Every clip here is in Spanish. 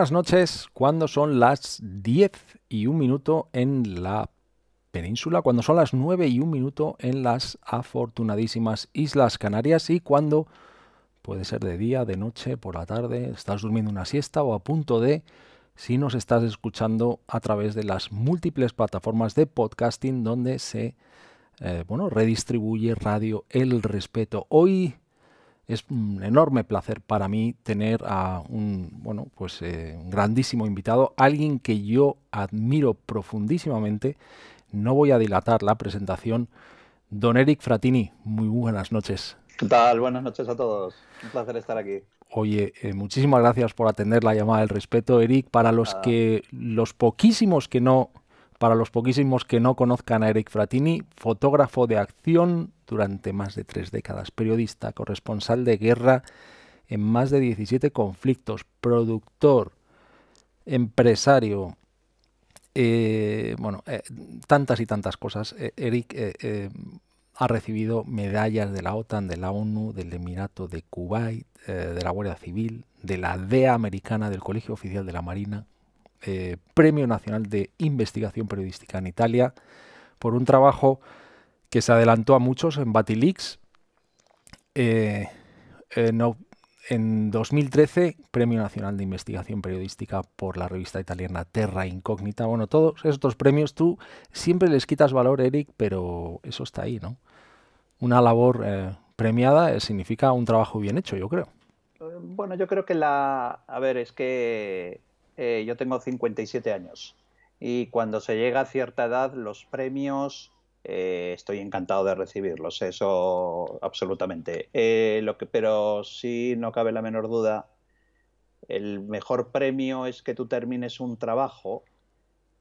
buenas noches cuando son las 10 y un minuto en la península, cuando son las 9 y un minuto en las afortunadísimas Islas Canarias y cuando puede ser de día, de noche, por la tarde, estás durmiendo una siesta o a punto de si nos estás escuchando a través de las múltiples plataformas de podcasting donde se eh, bueno, redistribuye Radio El Respeto. Hoy es un enorme placer para mí tener a un, bueno, pues, un eh, grandísimo invitado, alguien que yo admiro profundísimamente. No voy a dilatar la presentación. Don Eric Fratini, muy buenas noches. ¿Qué tal? Buenas noches a todos. Un placer estar aquí. Oye, eh, muchísimas gracias por atender la llamada del respeto, Eric. Para los que los poquísimos que no para los poquísimos que no conozcan a Eric Fratini, fotógrafo de acción durante más de tres décadas, periodista, corresponsal de guerra en más de 17 conflictos, productor, empresario, eh, bueno, eh, tantas y tantas cosas. Eh, Eric ha recibido medallas de la OTAN, de la ONU, del Emirato de Kuwait, de la Guardia Civil, de la DEA americana, del Colegio Oficial de la Marina, eh, Premio Nacional de Investigación Periodística en Italia por un trabajo que se adelantó a muchos en Batilix. Eh, en, 2013, Premio Nacional de Investigación Periodística por la revista italiana Terra Incógnita. Bueno, todos estos premios tú siempre les quitas valor, Eric, pero eso está ahí, ¿no? Una labor eh, premiada significa un trabajo bien hecho, yo creo. Bueno, yo creo que la... A ver, es que eh, yo tengo 57 años y cuando se llega a cierta edad los premios eh, estoy encantado de recibirlos, eso absolutamente. Eh, pero sí no cabe la menor duda, el mejor premio es que tú termines un trabajo,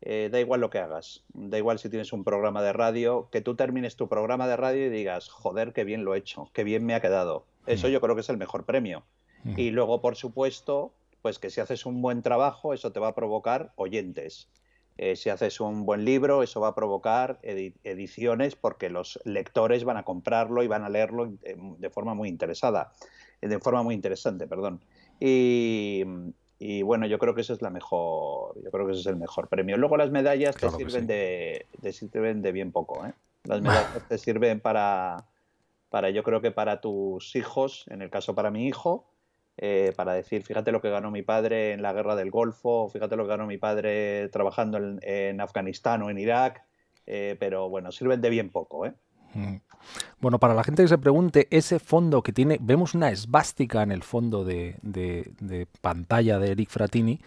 da igual lo que hagas, da igual si tienes un programa de radio, que tú termines tu programa de radio y digas, joder, qué bien lo he hecho, qué bien me ha quedado. Eso mm. yo creo que es el mejor premio. Mm. Y luego, por supuesto, pues que si haces un buen trabajo, eso te va a provocar oyentes. Eh, si haces un buen libro, eso va a provocar ediciones porque los lectores van a comprarlo y van a leerlo de forma muy interesada, de forma muy interesante, perdón. Y, bueno, yo creo que eso es la mejor, yo creo que ese es el mejor premio. Luego las medallas te sirven de, sirven de bien poco, ¿eh? Las medallas te sirven para, para, yo creo que para tus hijos, en el caso para mi hijo, eh, para decir, fíjate lo que ganó mi padre en la guerra del Golfo, fíjate lo que ganó mi padre trabajando en, Afganistán o en Irak, eh, pero bueno, sirven de bien poco. ¿eh? Mm. Bueno, para la gente que se pregunte, ese fondo que tiene, vemos una esvástica en el fondo de, pantalla de Eric Fratini,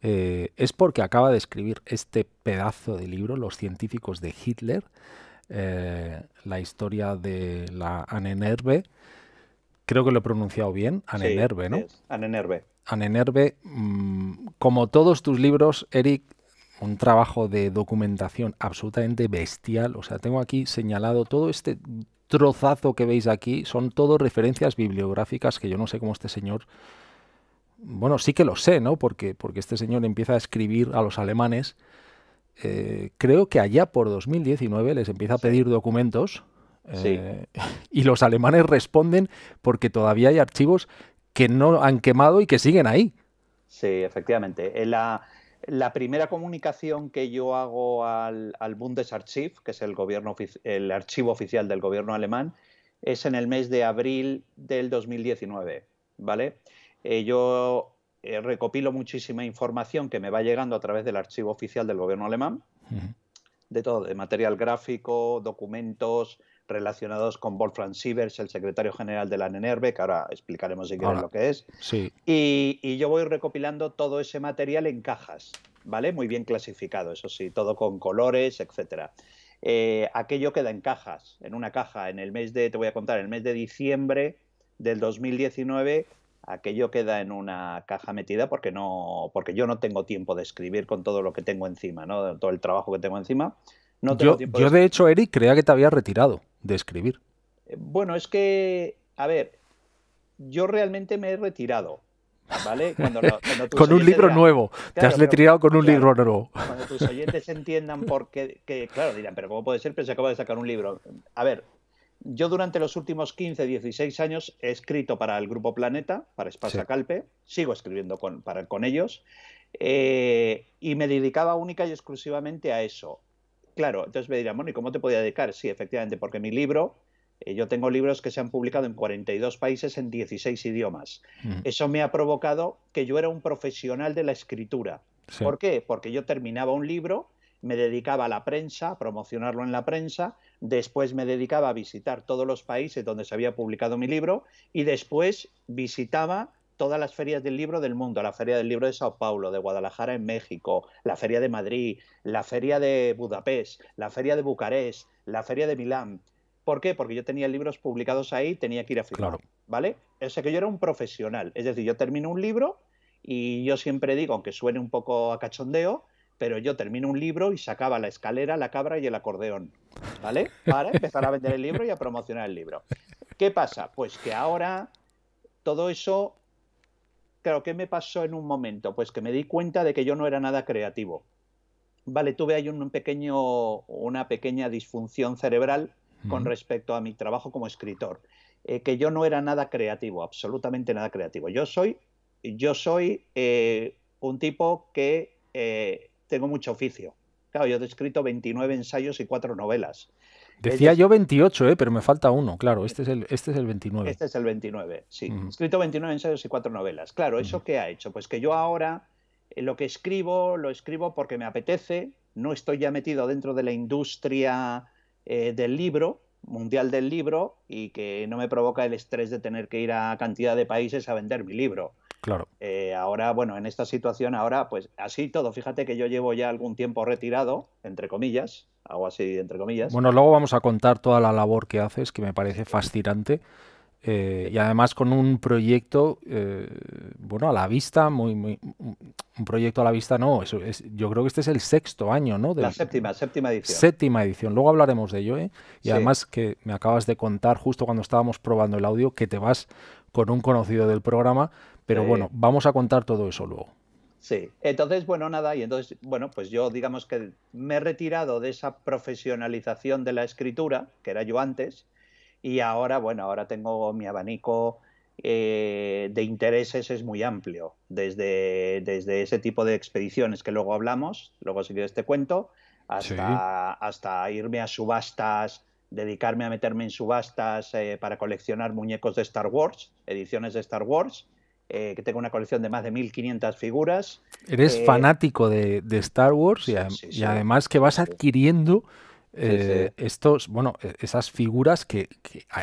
es porque acaba de escribir este pedazo de libro, Los científicos de Hitler, la historia de la ANNRB, creo que lo he pronunciado bien, Anenerve, ¿no? Es. Anenerve. Mm, como todos tus libros, Eric, un trabajo de documentación absolutamente bestial. O sea, tengo aquí señalado todo este trozazo que veis aquí, son todo referencias bibliográficas que yo no sé cómo este señor... Bueno, sí que lo sé, ¿no? Porque, porque este señor empieza a escribir a los alemanes. Eh, creo que allá por 2019 les empieza a pedir documentos Sí. Eh, y los alemanes responden porque todavía hay archivos que no han quemado y que siguen ahí. Sí, efectivamente. Eh, la, primera comunicación que yo hago al, Bundesarchiv, que es el, gobierno, el archivo oficial del gobierno alemán, es en el mes de abril del 2019, ¿vale? Eh, yo recopilo muchísima información que me va llegando a través del archivo oficial del gobierno alemán, de todo, de material gráfico, documentos, relacionados con Wolfgang Sievers, el secretario general de la NENERVE, que ahora explicaremos si es lo que es. Sí. Y, yo voy recopilando todo ese material en cajas, ¿vale? Muy bien clasificado, eso sí, todo con colores, etcétera. Eh, aquello queda en cajas, en una caja. En el mes de, te voy a contar, en el mes de diciembre del 2019 aquello queda en una caja metida porque no porque yo no tengo tiempo de escribir con todo lo que tengo encima, ¿no? Todo el trabajo que tengo encima. No yo, de... de hecho, Eric, creía que te había retirado de escribir? Eh, bueno, es que, a ver, yo realmente me he retirado. ¿Vale? Cuando con un libro nuevo. te has retirado con un libro nuevo. Cuando tus oyentes entiendan por qué, claro, dirán, pero ¿cómo puede ser? Pero se acaba de sacar un libro. A ver, yo durante los últimos 15, 16 años he escrito para el Grupo Planeta, para Espasa Calpe, sigo escribiendo con, para, con ellos, eh, y me dedicaba única y exclusivamente a eso, Claro, entonces me dirán, bueno, ¿y cómo te podía dedicar? Sí, efectivamente, porque mi libro, eh, yo tengo libros que se han publicado en 42 países en 16 idiomas. Mm. Eso me ha provocado que yo era un profesional de la escritura. ¿Por qué? Porque yo terminaba un libro, me dedicaba a la prensa, a promocionarlo en la prensa, después me dedicaba a visitar todos los países donde se había publicado mi libro y después visitaba todas las ferias del libro del mundo, la Feria del Libro de Sao Paulo, de Guadalajara en México, la Feria de Madrid, la Feria de Budapest, la Feria de Bucarest, la Feria de Milán. ¿Por qué? Porque yo tenía libros publicados ahí, tenía que ir a firmar, ¿vale? O sea que yo era un profesional, es decir, yo termino un libro y yo siempre digo, aunque suene un poco a cachondeo, pero yo termino un libro y sacaba la escalera, la cabra y el acordeón, ¿vale? Para empezar a vender el libro y a promocionar el libro. ¿Qué pasa? Pues que ahora todo eso Claro, ¿qué me pasó en un momento? Pues que me di cuenta de que yo no era nada creativo. Vale, tuve ahí un pequeño, una pequeña disfunción cerebral con respecto a mi trabajo como escritor. Eh, que yo no era nada creativo, absolutamente nada creativo. Yo soy, yo soy eh, un tipo que eh, tengo mucho oficio. Claro, yo he escrito 29 ensayos y 4 novelas. Decía yo 28, ¿eh? pero me falta uno, claro. Este es el, este es el 29. Este es el 29, sí. Escrito 29 ensayos y cuatro novelas. Claro, ¿eso qué ha hecho? Pues que yo ahora eh, lo que escribo, lo escribo porque me apetece. No estoy ya metido dentro de la industria eh, del libro, mundial del libro, y que no me provoca el estrés de tener que ir a cantidad de países a vender mi libro. Claro. Eh, ahora, bueno, en esta situación, ahora, pues así todo, fíjate que yo llevo ya algún tiempo retirado, entre comillas, algo así, entre comillas. Bueno, luego vamos a contar toda la labor que haces, que me parece fascinante. Eh, y además con un proyecto, eh, bueno, a la vista, muy, muy, un proyecto a la vista, no, eso es, yo creo que este es el sexto año, ¿no? la séptima, séptima edición. Séptima edición, luego hablaremos de ello, ¿eh? Y además que me acabas de contar justo cuando estábamos probando el audio que te vas con un conocido del programa, pero bueno, vamos a contar todo eso luego. Sí, entonces, bueno, nada, y entonces, bueno, pues yo digamos que me he retirado de esa profesionalización de la escritura, que era yo antes, y ahora, bueno, ahora tengo mi abanico eh, de intereses es muy amplio, desde, desde ese tipo de expediciones que luego hablamos, luego seguir este cuento, hasta, hasta irme a subastas, dedicarme a meterme en subastas eh, para coleccionar muñecos de Star Wars, ediciones de Star Wars, eh, que tengo una colección de más de 1500 figuras. Eres eh, fanático de, Star Wars y, además que vas adquiriendo eh, estos, bueno, e-, esas figuras que,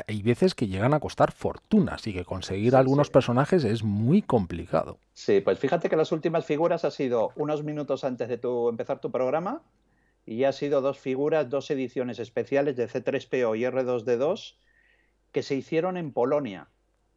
hay veces que llegan a costar fortunas y que conseguir algunos personajes es muy complicado. Sí, pues fíjate que las últimas figuras ha sido unos minutos antes de empezar tu programa y han ha sido dos figuras, dos ediciones especiales de C3PO y R2D2 que se hicieron en Polonia.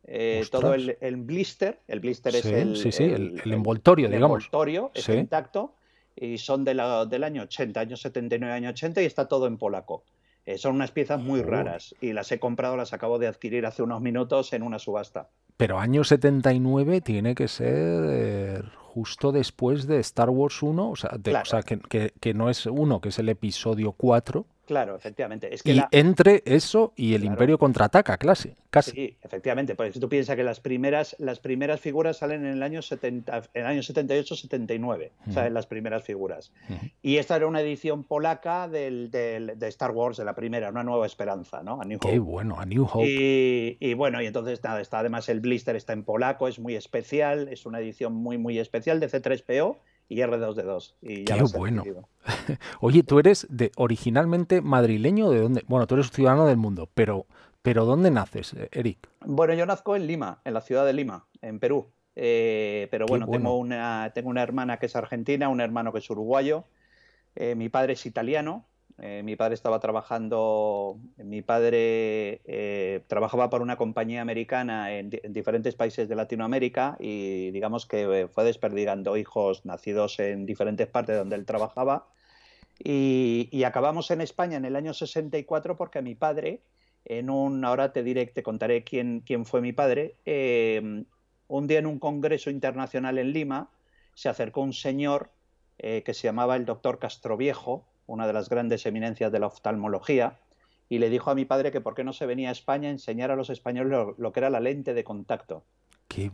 Eh, todo el, blister, el blister es el, envoltorio, digamos. El envoltorio intacto y son de del año 80, año 79, año 80 y está todo en polaco. Eh, son unas piezas muy raras y las he comprado, las acabo de adquirir hace unos minutos en una subasta. Pero año 79 tiene que ser eh, justo después de Star Wars 1, o sea, que, que, no es 1, que es el episodio 4. Claro, efectivamente. Es que y entre eso y el imperio contraataca, clase. casi. Sí, efectivamente. Si pues tú piensas que las primeras, las primeras figuras salen en el año, año 78, 79. O sea, Salen las primeras figuras. Y esta era una edición polaca de Star Wars, de la primera, Una Nueva Esperanza, ¿no? A New Hope. Qué bueno, a New Hope. Y, y, bueno, y entonces nada, está además el blister está en polaco, es muy especial, es una edición muy, muy especial de C3PO y R2D2. Y ya Qué bueno. Oye, tú eres originalmente madrileño, ¿de dónde? Bueno, tú eres ciudadano del mundo, pero, pero ¿dónde naces, eh, Eric? Bueno, yo nazco en Lima, en la ciudad de Lima, en Perú. Eh, pero bueno, Tengo, una, tengo una hermana que es argentina, un hermano que es uruguayo. Eh, mi padre es italiano, eh, mi padre estaba trabajando, mi padre eh, trabajaba para una compañía americana en, diferentes países de Latinoamérica y digamos que eh, fue desperdigando hijos nacidos en diferentes partes donde él trabajaba. Y, acabamos en España en el año 64 porque mi padre, en un, ahora te diré, te contaré quién, fue mi padre, em, un día en un congreso internacional en Lima se acercó un señor que se llamaba el doctor Castroviejo, una de las grandes eminencias de la oftalmología, y le dijo a mi padre que por qué no se venía a España a enseñar a los españoles lo, que era la lente de contacto.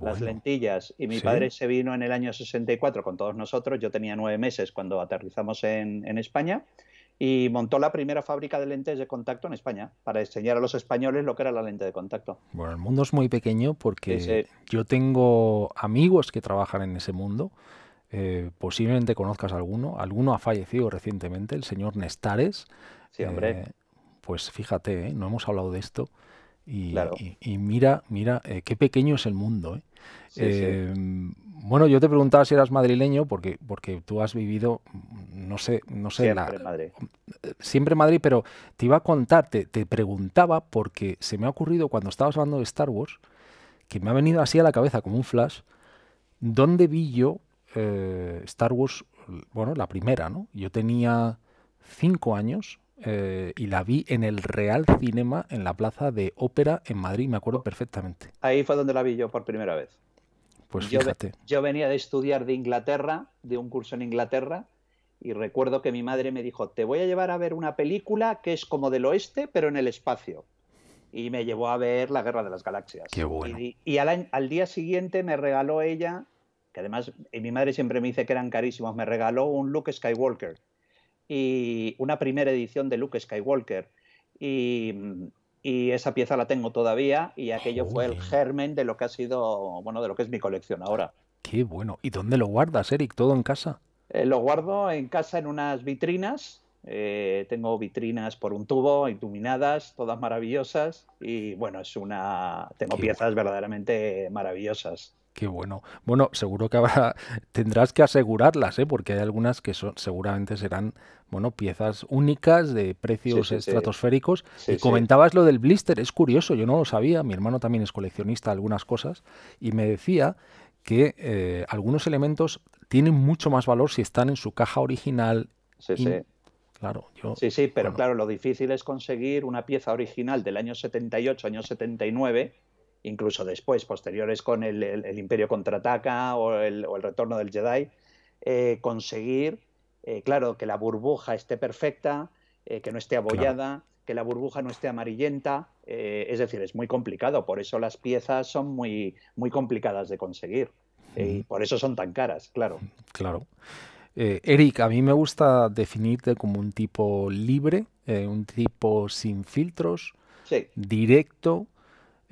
Las lentillas. Y mi padre se vino en el año 64 con todos nosotros. Yo tenía nueve meses cuando aterrizamos en, en España y montó la primera fábrica de lentes de contacto en España para enseñar a los españoles lo que era la lente de contacto. Bueno, el mundo es muy pequeño porque yo tengo amigos que trabajan en ese mundo eh, posiblemente conozcas alguno, alguno ha fallecido recientemente, el señor Nestares. Sí, hombre. Eh, pues fíjate, eh, no hemos hablado de esto. Y, mira, mira, qué pequeño es el mundo. Bueno, yo te preguntaba si eras madrileño, porque, porque tú has vivido, no sé, no sé. Siempre Madrid. Siempre Madrid, pero te iba a contar, te, te, preguntaba, porque se me ha ocurrido cuando estabas hablando de Star Wars, que me ha venido así a la cabeza como un flash, ¿dónde vi yo eh, Star Wars, bueno, la primera, ¿no? Yo tenía cinco años eh, y la vi en el Real Cinema en la Plaza de Ópera en Madrid, me acuerdo perfectamente. Ahí fue donde la vi yo por primera vez. Pues fíjate. Yo, venía de estudiar de Inglaterra, de un curso en Inglaterra, y recuerdo que mi madre me dijo, te voy a llevar a ver una película que es como del oeste, pero en el espacio. Y me llevó a ver La Guerra de las Galaxias. Qué bueno. Y, al, día siguiente me regaló ella que además eh, mi madre siempre me dice que eran carísimos, me regaló un Luke Skywalker y una primera edición de Luke Skywalker y, esa pieza la tengo todavía y aquello fue el germen de lo que ha sido, bueno, de lo que es mi colección ahora. Qué bueno. ¿Y dónde lo guardas, Eric? ¿Todo en casa? Eh, lo guardo en casa en unas vitrinas. Eh, tengo vitrinas por un tubo, iluminadas, todas maravillosas. Y bueno, es una. Tengo piezas verdaderamente maravillosas. Qué bueno. Bueno, seguro que tendrás que asegurarlas, ¿eh? porque hay algunas que son, seguramente serán bueno, piezas únicas de precios estratosféricos. y comentabas lo del blister, es curioso, yo no lo sabía, mi hermano también es coleccionista de algunas cosas, y me decía que eh, algunos elementos tienen mucho más valor si están en su caja original. Sí, sí. Claro, sí, sí, pero claro, lo difícil es conseguir una pieza original del año 78, año 79 incluso después, posteriores con el, Imperio Contraataca o el, o el, Retorno del Jedi, eh, conseguir, eh, claro, que la burbuja esté perfecta, eh, que no esté abollada, que la burbuja no esté amarillenta, es decir, es muy complicado, por eso las piezas son muy, muy complicadas de conseguir y por eso son tan caras, claro. Claro. Eric, a mí me gusta definirte como un tipo libre, un tipo sin filtros, directo,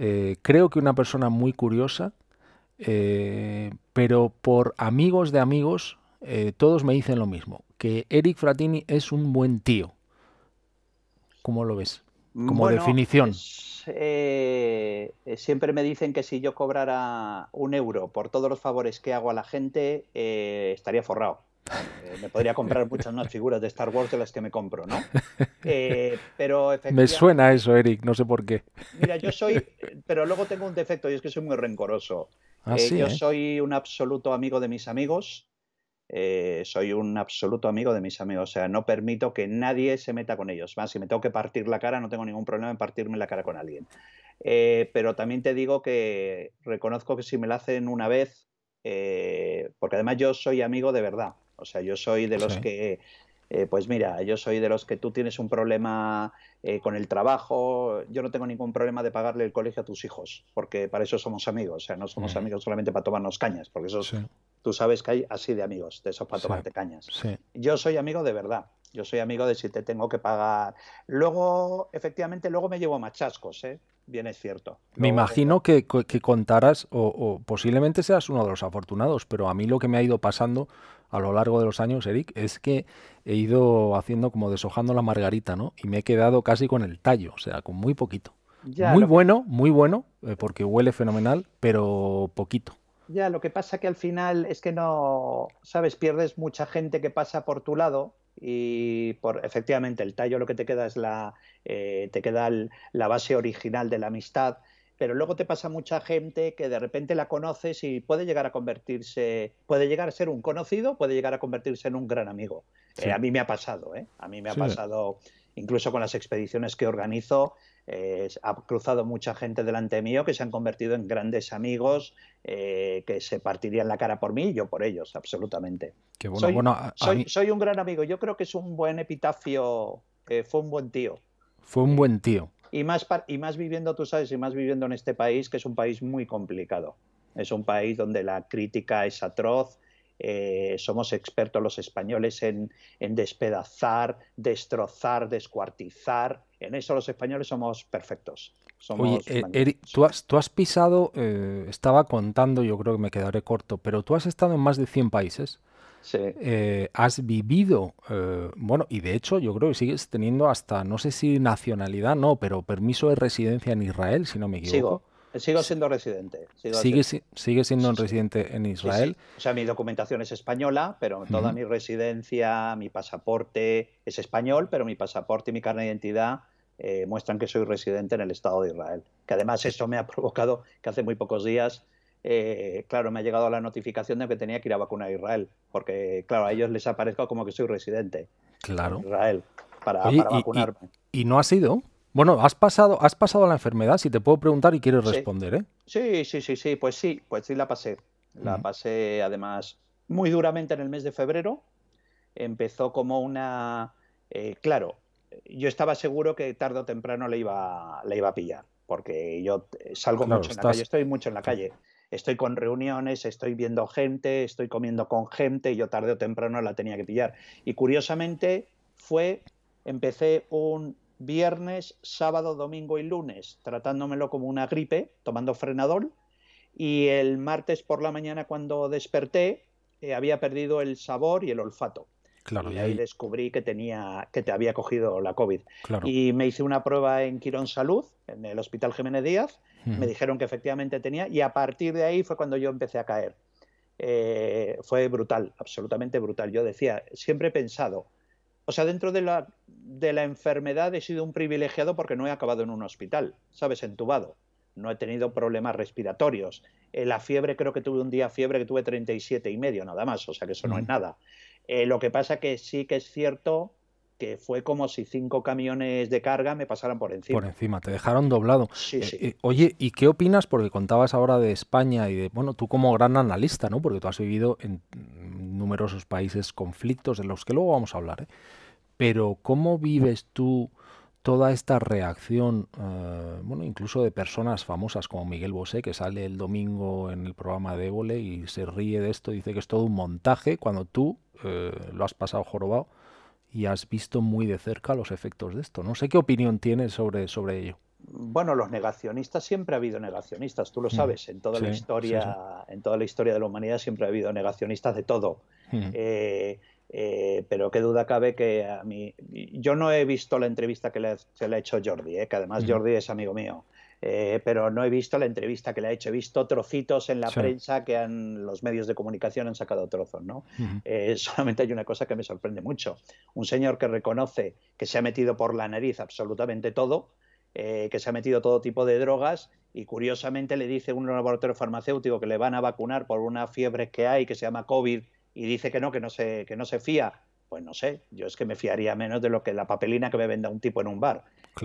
eh, creo que una persona muy curiosa, eh, pero por amigos de amigos, eh, todos me dicen lo mismo, que Eric Fratini es un buen tío. ¿Cómo lo ves? Como definición. siempre me dicen que si yo cobrara un euro por todos los favores que hago a la gente, estaría forrado. Eh, me podría comprar muchas más figuras de Star Wars de las que me compro, ¿no? Eh, pero Me suena eso, Eric, no sé por qué. Mira, yo soy, pero luego tengo un defecto y es que soy muy rencoroso. Ah, eh, yo soy un absoluto amigo de mis amigos. soy un absoluto amigo de mis amigos, o sea, no permito que nadie se meta con ellos. Más si me tengo que partir la cara, no tengo ningún problema en partirme la cara con alguien. pero también te digo que reconozco que si me la hacen una vez, porque además yo soy amigo de verdad. O sea, yo soy de los que eh, pues mira, yo soy de los que tú tienes un problema eh, con el trabajo, yo no tengo ningún problema de pagarle el colegio a tus hijos, porque para eso somos amigos, o sea, no somos amigos solamente para tomarnos cañas, porque eso, tú sabes que hay así de amigos, de esos para tomarte cañas. Yo soy amigo de verdad. Yo soy amigo de si te tengo que pagar. Luego, efectivamente, luego me llevo machascos, ¿eh? bien es cierto. Me imagino que, que contarás, o, posiblemente seas uno de los afortunados, pero a mí lo que me ha ido pasando a lo largo de los años, Eric, es que he ido haciendo como deshojando la margarita, ¿no? Y me he quedado casi con el tallo, o sea, con muy poquito. muy bueno, muy bueno, eh, porque huele fenomenal, pero poquito. Ya, lo que pasa que al final es que no, sabes, pierdes mucha gente que pasa por tu lado y por efectivamente el tallo lo que te queda es la, eh, te queda la base original de la amistad pero luego te pasa mucha gente que de repente la conoces y puede llegar a convertirse, puede llegar a ser un conocido, puede llegar a convertirse en un gran amigo. Eh, a mí me ha pasado, ¿eh? A mí me ha pasado, incluso con las expediciones que organizo, eh, ha cruzado mucha gente delante mío que se han convertido en grandes amigos eh, que se partirían la cara por mí y yo por ellos, absolutamente. soy, un gran amigo, yo creo que es un buen epitafio, fue un buen tío. Fue un buen tío. Y más, y más viviendo, tú sabes, y más viviendo en este país, que es un país muy complicado. Es un país donde la crítica es atroz, eh, somos expertos los españoles en, despedazar, destrozar, descuartizar. En eso los españoles somos perfectos. Oye, eh, ¿tú has, tú has pisado, eh, estaba contando, yo creo que me quedaré corto, pero tú has estado en más de 100 países. Sí. Eh, has vivido, eh, bueno, y de hecho yo creo que sigues teniendo hasta, no sé si nacionalidad, no, pero permiso de residencia en Israel, si no me equivoco. Sigo, sigo siendo residente. sigue, siendo, un residente en Israel. o sea, mi documentación es española, pero toda mi residencia, mi pasaporte es español, pero mi pasaporte y mi carne de identidad eh, muestran que soy residente en el Estado de Israel. Que además eso me ha provocado que hace muy pocos días eh, claro, me ha llegado la notificación de que tenía que ir a vacunar a Israel, porque, claro, a ellos les aparezco como que soy residente. Claro. Israel, para, vacunarme. Y, no ha sido. Bueno, has pasado, has pasado la enfermedad, si te puedo preguntar y quieres responder, ¿eh? Sí, sí, sí, sí, pues sí, pues sí la pasé. La pasé, además, muy duramente en el mes de febrero. Empezó como una... Eh, claro, yo estaba seguro que tarde o temprano le iba, le iba a pillar porque yo eh, salgo mucho en la calle, estoy mucho en la calle estoy con reuniones, estoy viendo gente, estoy comiendo con gente, y yo tarde o temprano la tenía que pillar. Y curiosamente fue, empecé un viernes, sábado, domingo y lunes, tratándomelo como una gripe, tomando frenador, y el martes por la mañana cuando desperté eh, había perdido el sabor y el olfato. Claro, y ahí, descubrí que tenía que te había cogido la COVID. Y me hice una prueba en Quirón Salud, en el Hospital Jiménez Díaz, me dijeron que efectivamente tenía y a partir de ahí fue cuando yo empecé a caer. Eh, fue brutal, absolutamente brutal. Yo decía, siempre he pensado, o sea, dentro de la, de la enfermedad he sido un privilegiado porque no he acabado en un hospital, ¿sabes? Entubado. No he tenido problemas respiratorios. Eh, la fiebre, creo que tuve un día fiebre que tuve 37 y medio, nada más, o sea que eso no es nada. Eh, lo que pasa que sí que es cierto que fue como si cinco camiones de carga me pasaran por encima. Por encima, te dejaron doblado. Eh, eh, oye, ¿y qué opinas? Porque contabas ahora de España y de, bueno, tú como gran analista, ¿no? Porque tú has vivido en numerosos países conflictos de los que luego vamos a hablar, ¿eh? Pero ¿cómo vives tú toda esta reacción, eh, bueno, incluso de personas famosas como Miguel Bosé, que sale el domingo en el programa de Évole y se ríe de esto, dice que es todo un montaje, cuando tú lo has pasado jorobado? y has visto muy de cerca los efectos de esto. No sé qué opinión tienes sobre, sobre ello. Bueno, los negacionistas siempre ha habido negacionistas, tú lo mm. sabes, en toda la historia, en toda la historia de la humanidad siempre ha habido negacionistas de todo. Mm. Eh, eh, pero qué duda cabe que a mí. Yo no he visto la entrevista que le, se le ha hecho Jordi, eh, que además mm. Jordi es amigo mío. Eh, pero no he visto la entrevista que le ha hecho, he visto trocitos en la prensa que han, los medios de comunicación han sacado trozos, ¿no? Eh, solamente hay una cosa que me sorprende mucho, un señor que reconoce que se ha metido por la nariz absolutamente todo, eh, que se ha metido todo tipo de drogas y curiosamente le dice un laboratorio farmacéutico que le van a vacunar por una fiebre que hay que se llama COVID y dice que no, que no se, que no se fía. Pues no sé, yo es que me fiaría menos de lo que la papelina que me venda un tipo en un bar,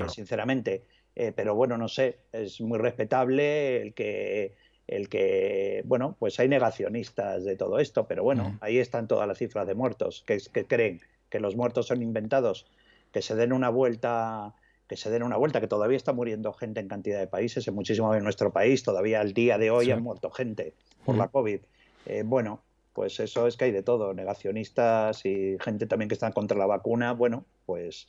sinceramente. Eh, pero bueno, no sé, es muy respetable el que, el que, bueno, pues hay negacionistas de todo esto, pero bueno, ahí están todas las cifras de muertos, que, que creen que los muertos son inventados, que se den una vuelta que se den una vuelta, que todavía está muriendo gente en cantidad de países, en muchísimo en nuestro país, todavía al día de hoy han muerto gente por la COVID. Eh, bueno, pues eso es que hay de todo, negacionistas y gente también que está contra la vacuna, bueno, pues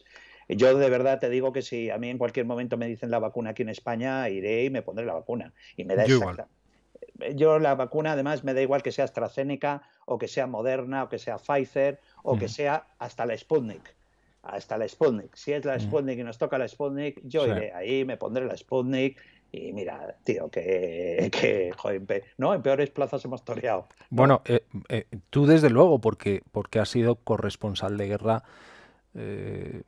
yo de verdad te digo que si a mí en cualquier momento me dicen la vacuna aquí en España, iré y me pondré la vacuna. Y me da Igual. Yo la vacuna además me da igual que sea AstraZeneca o que sea Moderna o que sea Pfizer o que sea hasta la Sputnik hasta la Sputnik. Si es la Sputnik y nos toca la Sputnik, yo iré ahí, me pondré la Sputnik y mira, tío, que, joder, no, en peores plazas hemos toreado. Bueno, eh, eh, tú desde luego, porque, porque has sido corresponsal de guerra eh,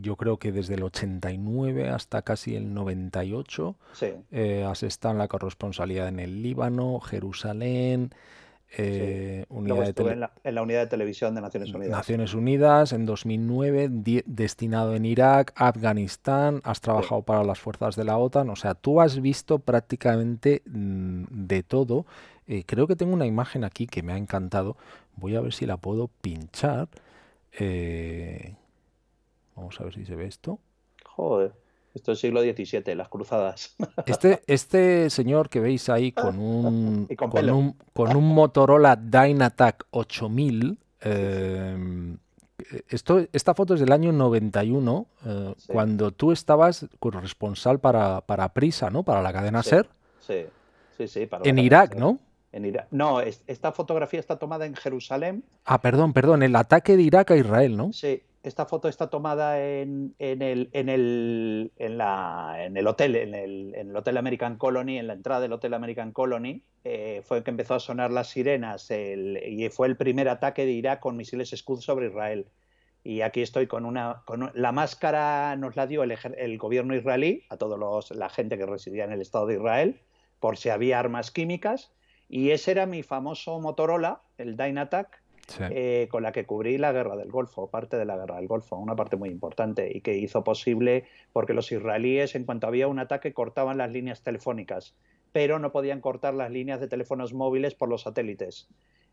yo creo que desde el 89 hasta casi el 98, eh, has estado en la corresponsalía en el Líbano, Jerusalén. Eh, en, la, unidad de televisión de Naciones Unidas. Naciones Unidas, en 2009, destinado en Irak, Afganistán, has trabajado para las fuerzas de la OTAN, o sea, tú has visto prácticamente mm, de todo. creo que tengo una imagen aquí que me ha encantado, voy a ver si la puedo pinchar, eh, Vamos a ver si se ve esto. Joder, esto es siglo XVII, las cruzadas. Este, este señor que veis ahí con un, con, un, con un, Motorola Dynatac 8000, em, esto, esta foto es del año 91, eh, cuando tú estabas corresponsal para, Prisa, ¿no? Para la cadena SER. Sí, sí, sí. en Irak, ¿no? En Irak. No, esta fotografía está tomada en Jerusalén. Ah, perdón, perdón, el ataque de Irak a Israel, ¿no? Sí, esta foto está tomada en, el, hotel, en el, Hotel American Colony, en la entrada del Hotel American Colony. Eh, fue que empezó a sonar las sirenas y fue el primer ataque de Irak con misiles Scud sobre Israel. Y aquí estoy con una. la máscara nos la dio el, gobierno israelí a toda la gente que residía en el Estado de Israel, por si había armas químicas. Y ese era mi famoso Motorola, el Dynatac eh, con la que cubrí la guerra del Golfo, parte de la guerra del Golfo, una parte muy importante y que hizo posible porque los israelíes en cuanto había un ataque cortaban las líneas telefónicas, pero no podían cortar las líneas de teléfonos móviles por los satélites.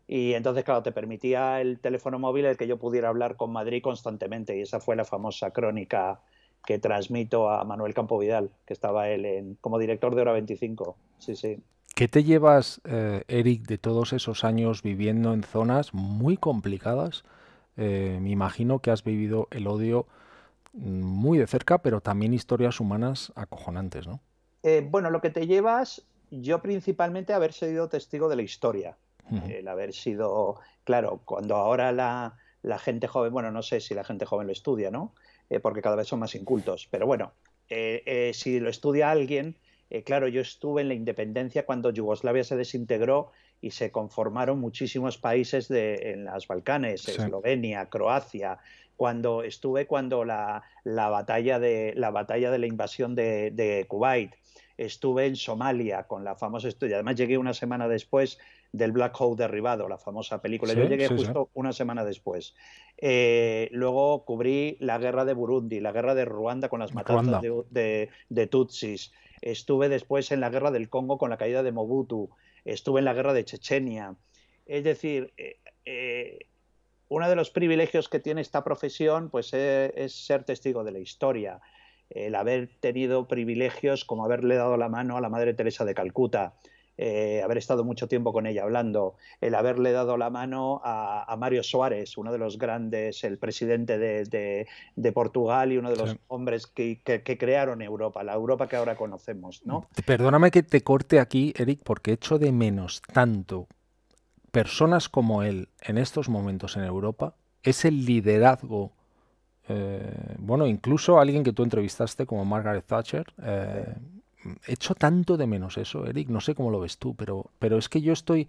Y entonces, claro, te permitía el teléfono móvil el que yo pudiera hablar con Madrid constantemente y esa fue la famosa crónica que transmito a Manuel Campo Vidal, que estaba él en, como director de Hora 25. Sí, sí. ¿Qué te llevas, eh, Eric, de todos esos años viviendo en zonas muy complicadas? Eh, me imagino que has vivido el odio mm, muy de cerca, pero también historias humanas acojonantes, ¿no? Eh, bueno, lo que te llevas, yo principalmente haber sido testigo de la historia. El haber sido, claro, cuando ahora la, la, gente joven, bueno, no sé si la gente joven lo estudia, ¿no? porque cada vez son más incultos, pero bueno, si lo estudia alguien, eh, claro, yo estuve en la independencia cuando Yugoslavia se desintegró y se conformaron muchísimos países en los Balcanes, Eslovenia, Croacia. Cuando estuve cuando la, la, batalla, de, la batalla de la invasión de, de Kuwait, estuve en Somalia con la famosa estudia. Además llegué una semana después del Black Hole derribado, la famosa película. Yo llegué justo una semana después. Eh, luego cubrí la guerra de Burundi, la guerra de Ruanda con las matanzas de, Tutsis. Estuve después en la guerra del Congo con la caída de Mobutu. Estuve en la guerra de Chechenia. Es decir, eh, eh, uno de los privilegios que tiene esta profesión pues, es ser testigo de la historia el haber tenido privilegios como haberle dado la mano a la Madre Teresa de Calcuta, eh, haber estado mucho tiempo con ella hablando, el haberle dado la mano a, Mario Suárez, uno de los grandes, el presidente de, Portugal y uno de los hombres que, crearon Europa, la Europa que ahora conocemos. ¿no? Perdóname que te corte aquí, Eric, porque echo de menos tanto personas como él en estos momentos en Europa, es el liderazgo eh, bueno, incluso alguien que tú entrevistaste como Margaret Thatcher, eh, hecho tanto de menos eso, Eric. No sé cómo lo ves tú, pero, pero es que yo estoy.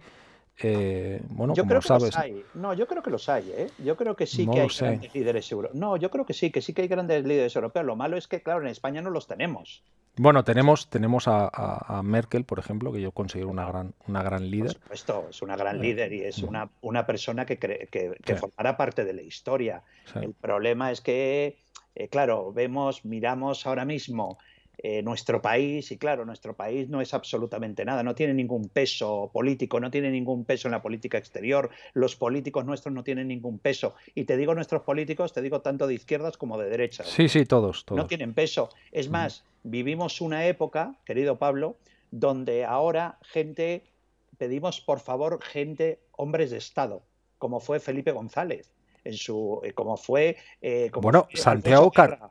Eh, bueno, yo creo que Los hay. No, yo creo que los hay, ¿eh? Yo creo que sí que hay grandes líderes europeos. No, yo creo que sí, que sí que hay grandes líderes europeos. Lo malo es que, claro, en España no los tenemos. Bueno, tenemos, tenemos a, Merkel, por ejemplo, que yo considero una gran, una gran líder. Por supuesto, es una gran eh, líder y es mm. una, persona que, que, formará parte de la historia. El problema es que, eh, claro, vemos, miramos ahora mismo eh, nuestro país, y claro, nuestro país no es absolutamente nada, no tiene ningún peso político, no tiene ningún peso en la política exterior, los políticos nuestros no tienen ningún peso. Y te digo nuestros políticos, te digo tanto de izquierdas como de derechas. Sí, sí, todos, todos. No tienen peso. Es más, vivimos una época, querido Pablo, donde ahora gente, pedimos por favor gente, hombres de Estado, como fue Felipe González en su eh, como fue eh, como bueno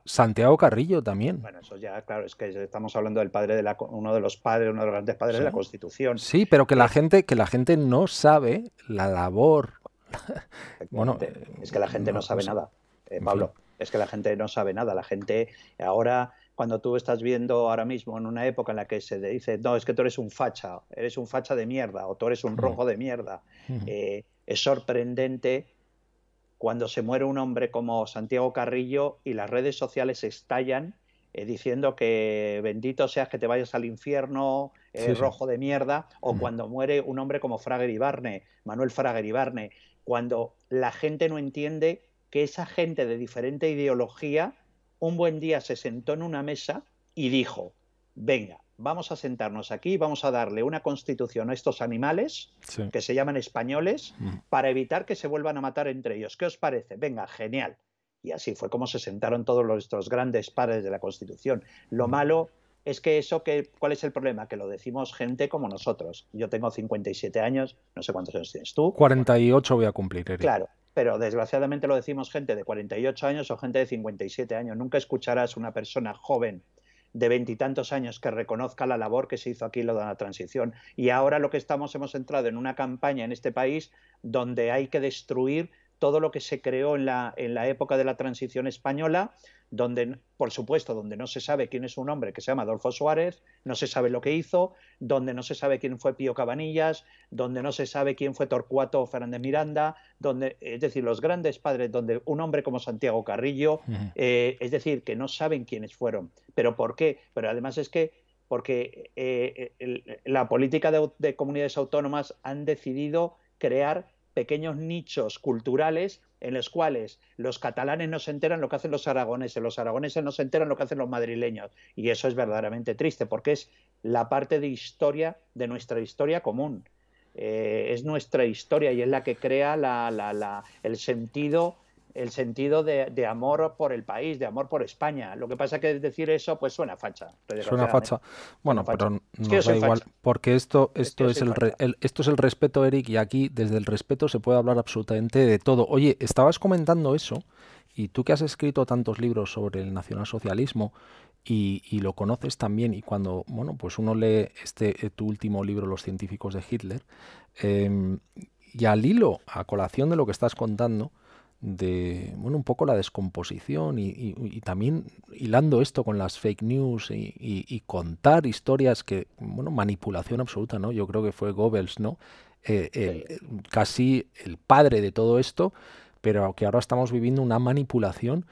Santiago Carrillo también bueno eso ya claro es que estamos hablando del padre de la uno de los padres uno de los grandes padres de la Constitución sí pero que la gente que la gente no sabe la labor bueno es que la gente no, sabe nada eh, Pablo es que la gente no sabe nada la gente ahora cuando tú estás viendo ahora mismo en una época en la que se dice, no, es que tú eres un facha, eres un facha de mierda, o tú eres un mm. rojo de mierda, mm. es sorprendente cuando se muere un hombre como Santiago Carrillo y las redes sociales estallan eh, diciendo que bendito seas que te vayas al infierno, eh, rojo de mierda, o cuando muere un hombre como Frager Ibarne, Manuel Frager Ibarne, cuando la gente no entiende que esa gente de diferente ideología un buen día se sentó en una mesa y dijo, venga, vamos a sentarnos aquí, vamos a darle una constitución a estos animales, que se llaman españoles, mm. para evitar que se vuelvan a matar entre ellos. ¿Qué os parece? Venga, genial. Y así fue como se sentaron todos nuestros grandes padres de la Constitución. Lo mm. malo es que eso, que, ¿cuál es el problema? Que lo decimos gente como nosotros. Yo tengo 57 años, no sé cuántos años tienes tú. 48 voy a cumplir, Claro, pero desgraciadamente lo decimos gente de 48 años o gente de 57 años. Nunca escucharás una persona joven de veintitantos años que reconozca la labor que se hizo aquí lo de la transición. Y ahora lo que estamos, hemos entrado en una campaña en este país donde hay que destruir todo lo que se creó en la, en la época de la transición española, donde, por supuesto, donde no se sabe quién es un hombre que se llama Adolfo Suárez, no se sabe lo que hizo, donde no se sabe quién fue Pío Cabanillas, donde no se sabe quién fue Torcuato Fernández Miranda, donde, es decir, los grandes padres, donde un hombre como Santiago Carrillo, eh, es decir, que no saben quiénes fueron. ¿Pero por qué? Pero además es que porque eh, la política de comunidades autónomas han decidido crear pequeños nichos culturales en los cuales los catalanes no se enteran lo que hacen los aragoneses, los aragoneses no se enteran lo que hacen los madrileños. Y eso es verdaderamente triste, porque es la parte de historia de nuestra historia común. Eh, es nuestra historia y es la que crea el sentido el sentido de, amor por el país, de amor por España. Lo que pasa es que decir eso pues suena facha. Suena facha. Bueno, pero no da igual, porque esto, esto, es, el, esto es el respeto, Eric, y aquí desde el respeto se puede hablar absolutamente de todo. Oye, estabas comentando eso, y tú que has escrito tantos libros sobre el nacionalsocialismo, y, y lo conoces también, y cuando bueno, pues uno lee este eh, tu último libro, Los científicos de Hitler, em, y al hilo, a colación de lo que estás contando, de bueno, un poco la descomposición y, y, también hilando esto con las fake news y, contar historias que, bueno, manipulación absoluta, ¿no? Yo creo que fue Goebbels, ¿no? Eh, casi el padre de todo esto, pero que ahora estamos viviendo una manipulación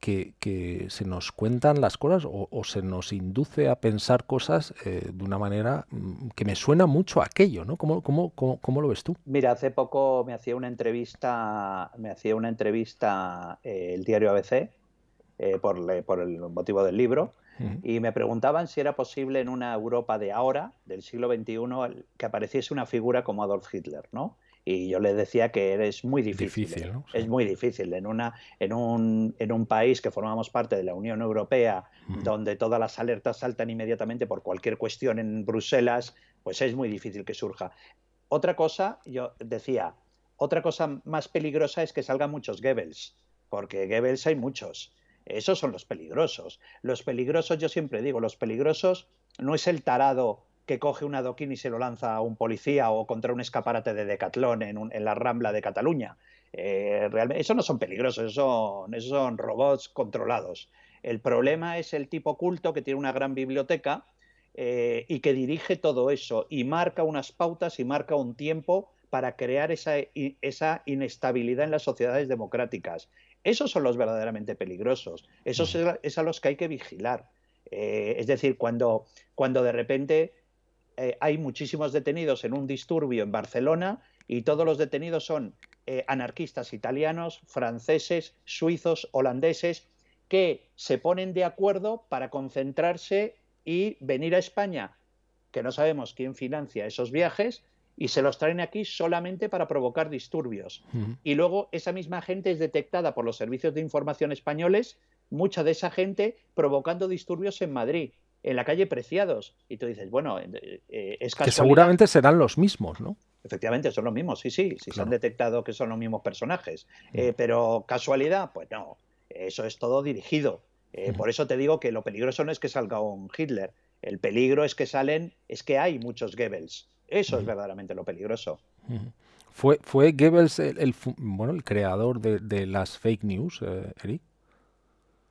que, se nos cuentan las cosas o, se nos induce a pensar cosas eh, de una manera mm, que me suena mucho a aquello, ¿no? ¿Cómo, cómo, cómo, lo ves tú? Mira, hace poco me hacía una entrevista, me hacía una entrevista eh, el diario ABC eh, por, el motivo del libro y me preguntaban si era posible en una Europa de ahora, del siglo XXI, que apareciese una figura como Adolf Hitler, ¿no? y yo le decía que es muy difícil. Es muy difícil. En, una, en, un, en un país que formamos parte de la Unión Europea, donde todas las alertas saltan inmediatamente por cualquier cuestión en Bruselas, pues es muy difícil que surja. Otra cosa, yo decía, otra cosa más peligrosa es que salgan muchos Goebbels, porque Goebbels hay muchos. Esos son los peligrosos. Los peligrosos, yo siempre digo, los peligrosos no es el tarado que coge una adoquín y se lo lanza a un policía o contra un escaparate de Decathlon... en, la Rambla de Cataluña. Eh, eso no son peligrosos, esos son, robots controlados. El problema es el tipo culto que tiene una gran biblioteca eh, y que dirige todo eso y marca unas pautas y marca un tiempo para crear esa, esa inestabilidad en las sociedades democráticas. Esos son los verdaderamente peligrosos, esos son a los que hay que vigilar. Eh, es decir, cuando de repente eh, hay muchísimos detenidos en un disturbio en Barcelona y todos los detenidos son eh, anarquistas italianos, franceses, suizos, holandeses, que se ponen de acuerdo para concentrarse y venir a España, que no sabemos quién financia esos viajes, y se los traen aquí solamente para provocar disturbios. Y luego esa misma gente es detectada por los servicios de información españoles, mucha de esa gente provocando disturbios en Madrid en la calle Preciados. Y tú dices, bueno, eh, eh, es casualidad. Que seguramente serán los mismos, ¿no? Efectivamente, son los mismos, sí, sí, sí se han detectado que son los mismos personajes. Mm. Eh, pero casualidad, pues no, eso es todo dirigido. Mm. Por eso te digo que lo peligroso no es que salga un Hitler, el peligro es que salen, es que hay muchos Goebbels. Eso es mm. verdaderamente lo peligroso. ¿Fue, ¿Fue Goebbels el, bueno, el creador de, de las fake news, Eric?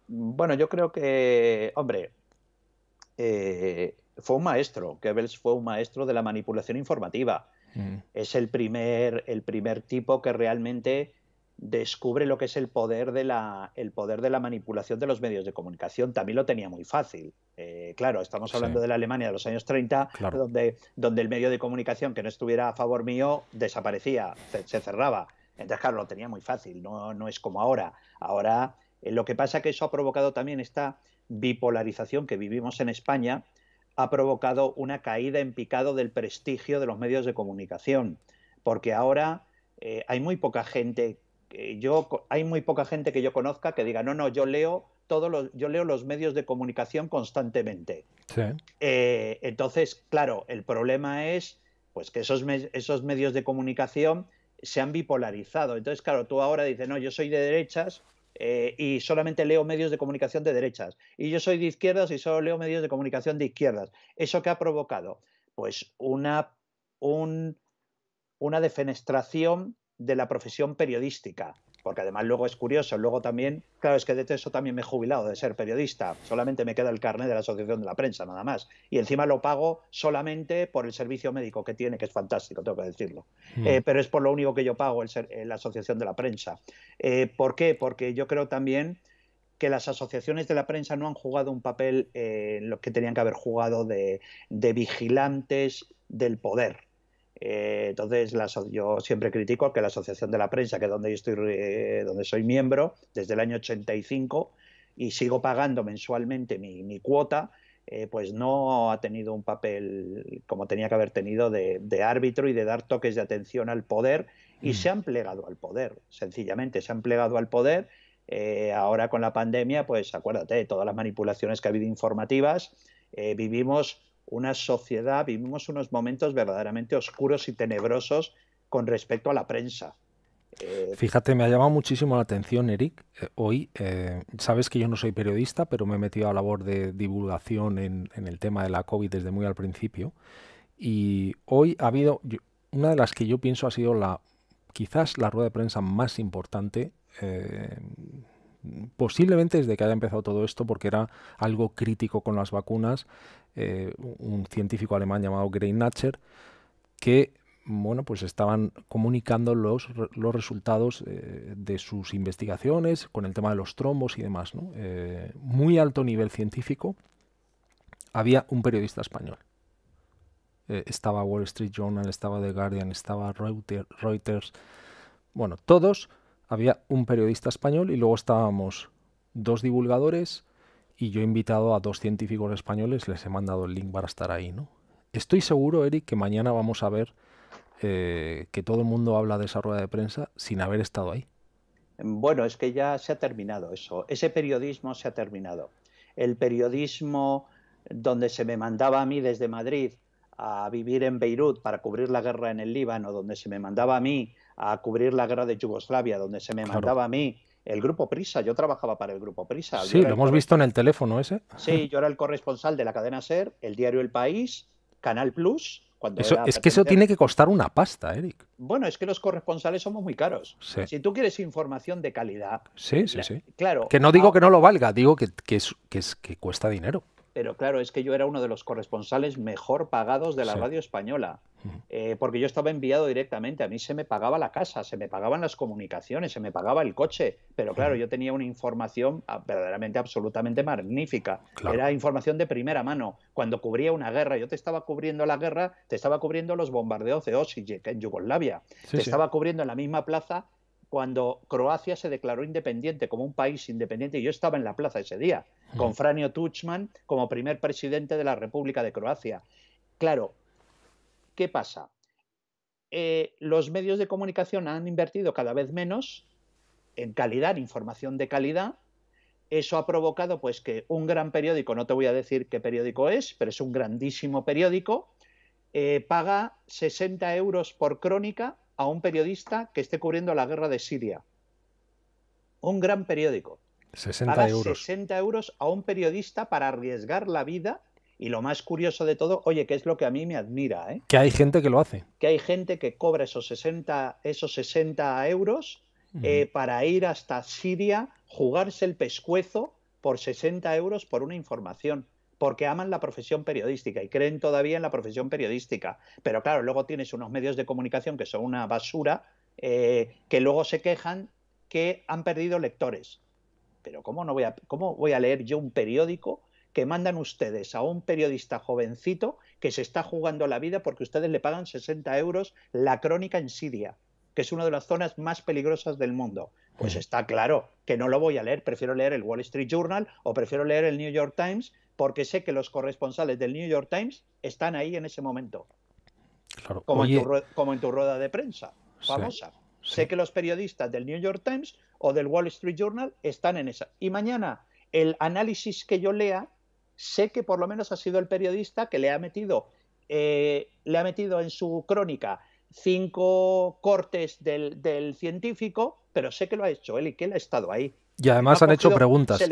Bueno, yo creo que, hombre, eh, fue un maestro, Goebbels fue un maestro de la manipulación informativa. Mm. Es el primer, el primer tipo que realmente descubre lo que es el poder de la el poder de la manipulación de los medios de comunicación también lo tenía muy fácil eh, claro estamos hablando de la Alemania de los años 30 donde donde el medio de comunicación que no estuviera a favor mío desaparecía se, cerraba entonces claro lo tenía muy fácil no, no es como ahora ahora eh, lo que pasa que eso ha provocado también esta bipolarización que vivimos en España ha provocado una caída en picado del prestigio de los medios de comunicación, porque ahora eh, hay muy poca gente que yo hay muy poca gente que yo conozca que diga no no yo leo todos los yo leo los medios de comunicación constantemente. Eh, entonces claro el problema es pues que esos esos medios de comunicación se han bipolarizado. Entonces claro tú ahora dices no yo soy de derechas eh, y solamente leo medios de comunicación de derechas. Y yo soy de izquierdas y solo leo medios de comunicación de izquierdas. ¿Eso qué ha provocado? Pues una, una defenestración de la profesión periodística porque además luego es curioso, luego también, claro, es que de eso también me he jubilado de ser periodista, solamente me queda el carnet de la Asociación de la Prensa, nada más, y encima lo pago solamente por el servicio médico que tiene, que es fantástico, tengo que decirlo, mm. eh, pero es por lo único que yo pago el eh, la Asociación de la Prensa. Eh, ¿Por qué? Porque yo creo también que las asociaciones de la prensa no han jugado un papel en lo que tenían que haber jugado de vigilantes del poder eh, entonces, yo siempre critico que la Asociación de la Prensa, que es donde, yo estoy, eh, donde soy miembro, desde el año 85, y sigo pagando mensualmente mi, cuota, eh, pues no ha tenido un papel como tenía que haber tenido de, árbitro y de dar toques de atención al poder, y mm. se han plegado al poder, sencillamente, se han plegado al poder. ahora con la pandemia, pues acuérdate, de todas las manipulaciones que ha habido informativas, vivimos una sociedad, vivimos unos momentos verdaderamente oscuros y tenebrosos con respecto a la prensa. Eh, Fíjate, me ha llamado muchísimo la atención, Eric. Eh, hoy, eh, sabes que yo no soy periodista, pero me he metido a labor de divulgación en, el tema de la COVID desde muy al principio. Y hoy ha habido, una de las que yo pienso ha sido la quizás la rueda de prensa más importante posiblemente desde que haya empezado todo esto, porque era algo crítico con las vacunas, eh, un científico alemán llamado Nacher que bueno, pues estaban comunicando los, resultados eh, de sus investigaciones con el tema de los trombos y demás. Eh, muy alto nivel científico, había un periodista español. estaba Wall Street Journal, estaba The Guardian, estaba Reuters, bueno, todos había un periodista español y luego estábamos dos divulgadores y yo he invitado a dos científicos españoles, les he mandado el link para estar ahí, ¿no? Estoy seguro, Eric, que mañana vamos a ver eh, que todo el mundo habla de esa rueda de prensa sin haber estado ahí. Bueno, es que ya se ha terminado eso. Ese periodismo se ha terminado. El periodismo donde se me mandaba a mí desde Madrid a vivir en Beirut para cubrir la guerra en el Líbano, donde se me mandaba a mí a cubrir la guerra de Yugoslavia, donde se me mandaba a mí el grupo Prisa, yo trabajaba para el grupo Prisa. Sí, lo hemos visto en el teléfono ese. Sí, yo era el corresponsal de la cadena SER, el diario El País, Canal Plus. Cuando es que eso tiene que costar una pasta, Eric. Bueno, es que los corresponsales somos muy caros. Si tú quieres información de calidad. Sí, sí, sí. Claro. Que no digo que no lo valga, digo que, es, que, es, que cuesta dinero pero claro, es que yo era uno de los corresponsales mejor pagados de la radio española, eh, porque yo estaba enviado directamente, a mí se me pagaba la casa, se me pagaban las comunicaciones, se me pagaba el coche, pero claro, yo tenía una información ah, verdaderamente absolutamente magnífica, era información de primera mano, cuando cubría una guerra, yo te estaba cubriendo la guerra, te estaba cubriendo los bombardeos de Osijek en Yugoslavia, te estaba cubriendo en la misma plaza cuando Croacia se declaró independiente como un país independiente. Yo estaba en la plaza ese día, con Franjo Tuchman como primer presidente de la República de Croacia. Claro, ¿qué pasa? Eh, los medios de comunicación han invertido cada vez menos en calidad, en información de calidad. Eso ha provocado pues que un gran periódico, no te voy a decir qué periódico es, pero es un grandísimo periódico, eh, paga 60 euros por crónica a un periodista que esté cubriendo la guerra de Siria. Un gran periódico. 60 euros. 60 euros a un periodista para arriesgar la vida. Y lo más curioso de todo, oye, que es lo que a mí me admira. ¿eh? Que hay gente que lo hace. Que hay gente que cobra esos 60, esos 60 euros eh, para ir hasta Siria, jugarse el pescuezo por 60 euros por una información porque aman la profesión periodística y creen todavía en la profesión periodística. Pero claro, luego tienes unos medios de comunicación que son una basura, eh, que luego se quejan que han perdido lectores. Pero ¿cómo, no voy a, ¿cómo voy a leer yo un periódico que mandan ustedes a un periodista jovencito que se está jugando la vida porque ustedes le pagan 60 euros la crónica en Siria, que es una de las zonas más peligrosas del mundo? Pues está claro que no lo voy a leer, prefiero leer el Wall Street Journal o prefiero leer el New York Times porque sé que los corresponsales del New York Times están ahí en ese momento. Como, en tu, rueda de prensa famosa. Sé que los periodistas del New York Times o del Wall Street Journal están en esa. Y mañana el análisis que yo lea, sé que por lo menos ha sido el periodista que le ha metido, eh, le ha metido en su crónica cinco cortes del, del científico, pero sé que lo ha hecho él y que él ha estado ahí y además han hecho preguntas. y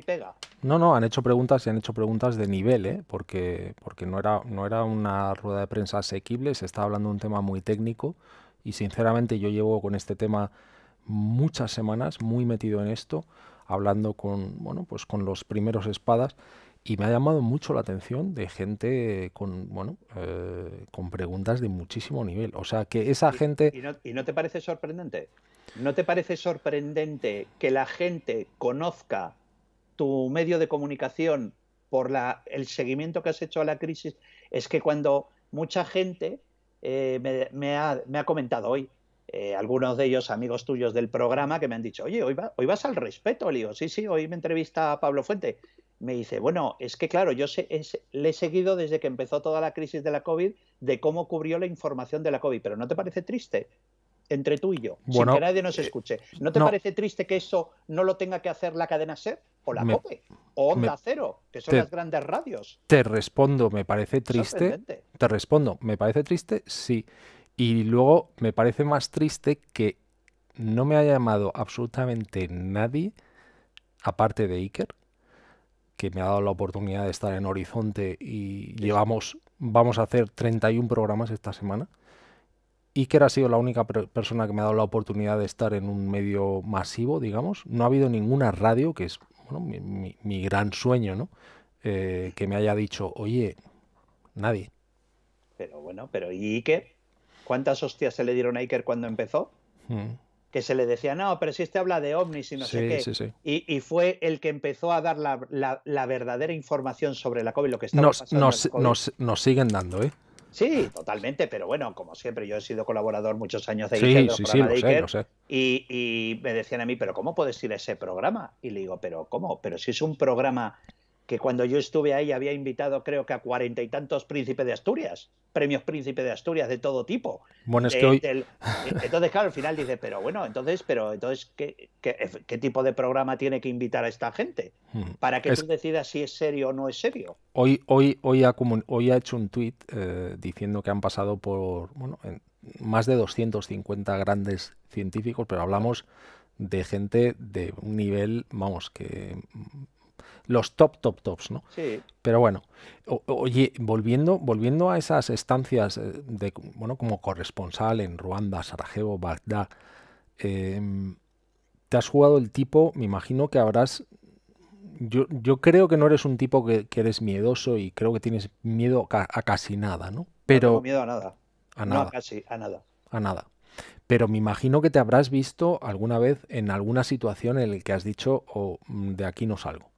pega. No, no, han hecho preguntas y han hecho preguntas de nivel, ¿eh? porque, porque no, era, no era una rueda de prensa asequible, se está hablando de un tema muy técnico y sinceramente yo llevo con este tema muchas semanas muy metido en esto, hablando con, bueno, pues con los primeros espadas y me ha llamado mucho la atención de gente con bueno eh, con preguntas de muchísimo nivel o sea que esa gente y no, y no, te parece sorprendente ¿No te parece sorprendente que la gente conozca tu medio de comunicación por el seguimiento que has hecho a la crisis? Es que cuando mucha gente eh, me, ha, comentado hoy, eh, algunos de ellos amigos tuyos del programa, que me han dicho, oye, hoy, vas al respeto, le sí, sí, hoy me entrevista a Pablo Fuente. Me dice, bueno, es que claro, yo sé, le he seguido desde que empezó toda la crisis de la COVID, de cómo cubrió la información de la COVID, pero ¿no te parece triste? entre tú y yo, sin que nadie nos eh, escuche. ¿No te parece triste que eso no lo tenga que hacer la cadena SER o la COPE o Onda Cero, que son las grandes radios? Te respondo, me parece triste. Te respondo, me parece triste, sí. Y luego me parece más triste que no me ha llamado absolutamente nadie, aparte de Iker, que me ha dado la oportunidad de estar en Horizonte y llevamos, vamos a hacer 31 programas esta semana. Iker ha sido la única persona que me ha dado la oportunidad de estar en un medio masivo, digamos. No ha habido ninguna radio, que es bueno, mi, gran sueño, ¿no? Eh, que me haya dicho, oye, nadie. Pero bueno, pero ¿y Iker? ¿Cuántas hostias se le dieron a Iker cuando empezó? Mm. Que se le decía, no, pero si este habla de ovnis y no sé qué. Y, fue el que empezó a dar la, verdadera información sobre la COVID, lo que está pasando. nos siguen dando, ¿eh? Sí, totalmente, pero bueno, como siempre, yo he sido colaborador muchos años de Iker, de Y, y, me decían a mí, pero ¿cómo puedes ir a ese programa? Y le digo, pero ¿cómo? Pero si es un programa que cuando yo estuve ahí había invitado creo que a cuarenta y tantos príncipes de Asturias, premios príncipe de Asturias de todo tipo. Bueno, es eh, que eh, entonces, claro, al final dice, pero bueno, entonces, pero entonces, ¿qué, qué, tipo de programa tiene que invitar a esta gente? Hmm. Para que tú decidas si es serio o no es serio. Hoy, hoy, hoy, ha, hecho un tuit eh, diciendo que han pasado por bueno, más de 250 grandes científicos, pero hablamos de gente de un nivel, vamos, que los top, top, tops, ¿no? Sí. Pero bueno, oye, volviendo, volviendo a esas estancias eh, de, bueno, como corresponsal en Ruanda, Sarajevo, Bagdad, em, te has jugado el tipo, me imagino que habrás... Yo, creo que no eres un tipo que, eres miedoso y creo que tienes miedo a, casi nada, ¿no? Pero, no tengo miedo a nada. A nada. casi, a nada. A nada. Pero me imagino que te habrás visto alguna vez en alguna situación en la que has dicho, o oh, mm, de aquí no salgo.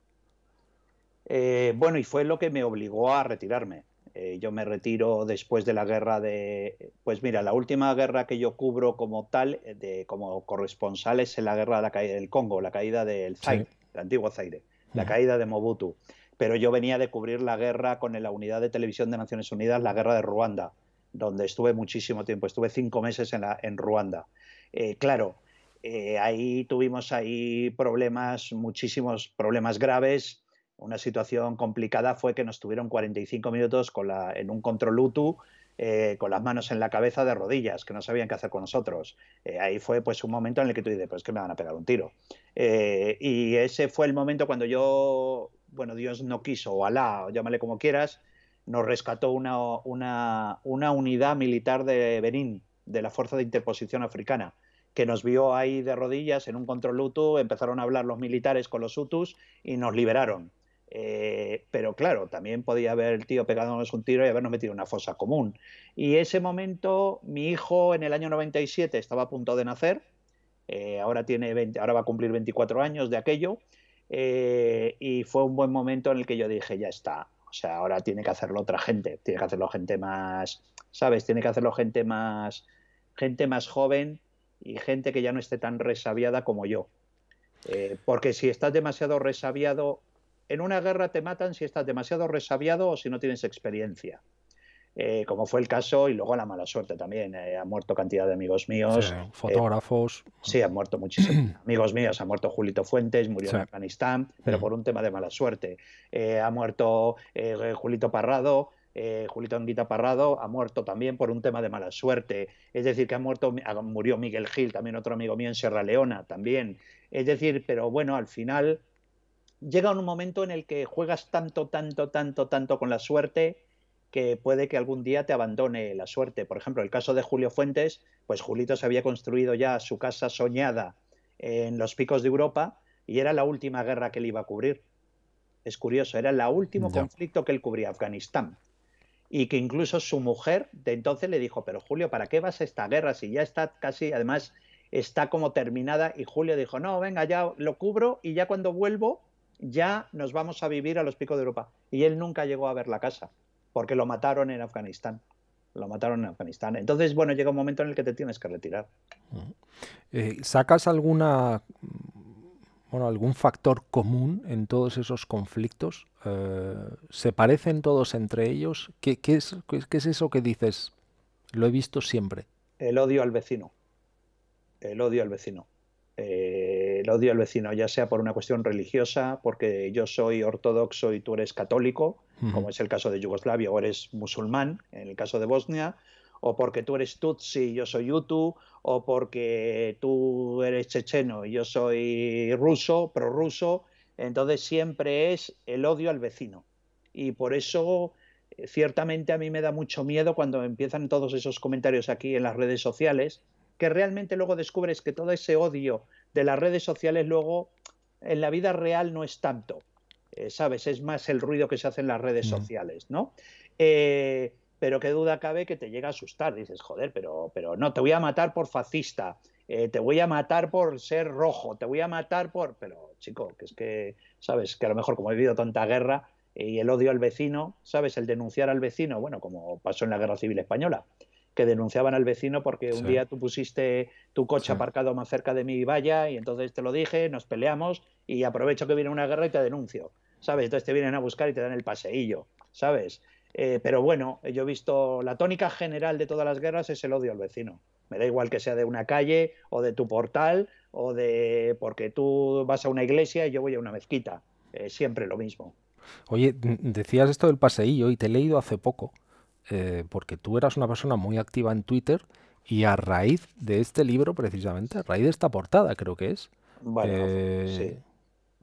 Eh, bueno, y fue lo que me obligó a retirarme. Eh, yo me retiro después de la guerra de... Pues mira, la última guerra que yo cubro como tal, eh, de, como corresponsal, es en la guerra de la caída del Congo, la caída del Zaire, el antiguo Zaire, la caída de Mobutu. Pero yo venía de cubrir la guerra con la unidad de televisión de Naciones Unidas, la guerra de Ruanda, donde estuve muchísimo tiempo, estuve cinco meses en, Ruanda. claro, ahí tuvimos ahí problemas, muchísimos problemas graves una situación complicada fue que nos tuvieron 45 minutos con la, en un control UTU eh, con las manos en la cabeza de rodillas, que no sabían qué hacer con nosotros. Eh, ahí fue pues un momento en el que tú dices, pues que me van a pegar un tiro. Eh, y ese fue el momento cuando yo, bueno, Dios no quiso, o Alá, llámale como quieras, nos rescató una, una unidad militar de Benín, de la Fuerza de Interposición Africana que nos vio ahí de rodillas en un control UTU, empezaron a hablar los militares con los UTUs y nos liberaron eh, pero claro, también podía haber el tío pegándonos un tiro y habernos metido en una fosa común. Y ese momento, mi hijo en el año 97 estaba a punto de nacer, eh, ahora, tiene 20, ahora va a cumplir 24 años de aquello, eh, y fue un buen momento en el que yo dije, ya está, o sea, ahora tiene que hacerlo otra gente, tiene que hacerlo gente más, ¿sabes? Tiene que hacerlo gente más, gente más joven y gente que ya no esté tan resabiada como yo. porque si estás demasiado resabiado, en una guerra te matan si estás demasiado resabiado o si no tienes experiencia. Eh, como fue el caso, y luego la mala suerte también. Eh, ha muerto cantidad de amigos míos. Eh, fotógrafos. sí, han muerto muchísimos amigos míos. Ha muerto Julito Fuentes, murió en Afganistán, pero mm. por un tema de mala suerte. ha muerto Julito Parrado. Julito Anguita Parrado ha muerto también por un tema de mala suerte. Es decir, que ha muerto, murió Miguel Gil, también otro amigo mío en Sierra Leona, también. Es decir, pero bueno, al final llega un momento en el que juegas tanto, tanto, tanto, tanto con la suerte que puede que algún día te abandone la suerte. Por ejemplo, el caso de Julio Fuentes, pues Julito se había construido ya su casa soñada en los picos de Europa y era la última guerra que él iba a cubrir. Es curioso, era el último conflicto que él cubría, Afganistán. Y que incluso su mujer de entonces le dijo, pero Julio, ¿para qué vas a esta guerra si ya está casi, además, está como terminada? Y Julio dijo, no, venga, ya lo cubro y ya cuando vuelvo ya nos vamos a vivir a los picos de Europa. Y él nunca llegó a ver la casa, porque lo mataron en Afganistán. Lo mataron en Afganistán. Entonces, bueno, llega un momento en el que te tienes que retirar. Eh, ¿Sacas alguna bueno, algún factor común en todos esos conflictos? Eh, ¿Se parecen todos entre ellos? ¿Qué, es, ¿Qué, es, eso que dices? Lo he visto siempre. El odio al vecino. El odio al vecino. Eh, el odio al vecino, ya sea por una cuestión religiosa, porque yo soy ortodoxo y tú eres católico, como es el caso de Yugoslavia, o eres musulmán, en el caso de Bosnia, o porque tú eres tutsi y yo soy utu, o porque tú eres checheno y yo soy ruso, prorruso. Entonces siempre es el odio al vecino. Y por eso eh, ciertamente a mí me da mucho miedo cuando empiezan todos esos comentarios aquí en las redes sociales, que realmente luego descubres que todo ese odio de las redes sociales luego en la vida real no es tanto, eh, ¿sabes? Es más el ruido que se hace en las redes mm. sociales, ¿no? Eh, pero qué duda cabe que te llega a asustar, dices, joder, pero, pero no, te voy a matar por fascista, eh, te voy a matar por ser rojo, te voy a matar por... Pero, chico, que es que, ¿sabes? Que a lo mejor como he vivido tanta guerra y el odio al vecino, ¿sabes? El denunciar al vecino, bueno, como pasó en la Guerra Civil Española que denunciaban al vecino porque un día tú pusiste tu coche aparcado más cerca de mi valla y entonces te lo dije, nos peleamos y aprovecho que viene una guerra y te denuncio, ¿sabes? Entonces te vienen a buscar y te dan el paseillo, ¿sabes? Eh, pero bueno, yo he visto, la tónica general de todas las guerras es el odio al vecino. Me da igual que sea de una calle o de tu portal o de porque tú vas a una iglesia y yo voy a una mezquita. siempre lo mismo. Oye, decías esto del paseillo y te he leído hace poco eh, porque tú eras una persona muy activa en Twitter y a raíz de este libro, precisamente, a raíz de esta portada, creo que es, eh, sí.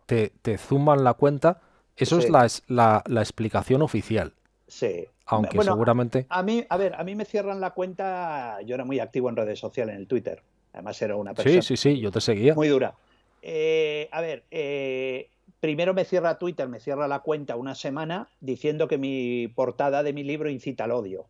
te, te zuman la cuenta. Eso es la, explicación oficial. Sí. Aunque seguramente. A mí, a ver, a mí me cierran la cuenta. Yo era muy activo en redes sociales, en el Twitter. Además, era una persona. Sí, sí, sí, yo te seguía. Muy dura. Eh, a ver, eh, primero me cierra Twitter, me cierra la cuenta una semana diciendo que mi portada de mi libro incita al odio.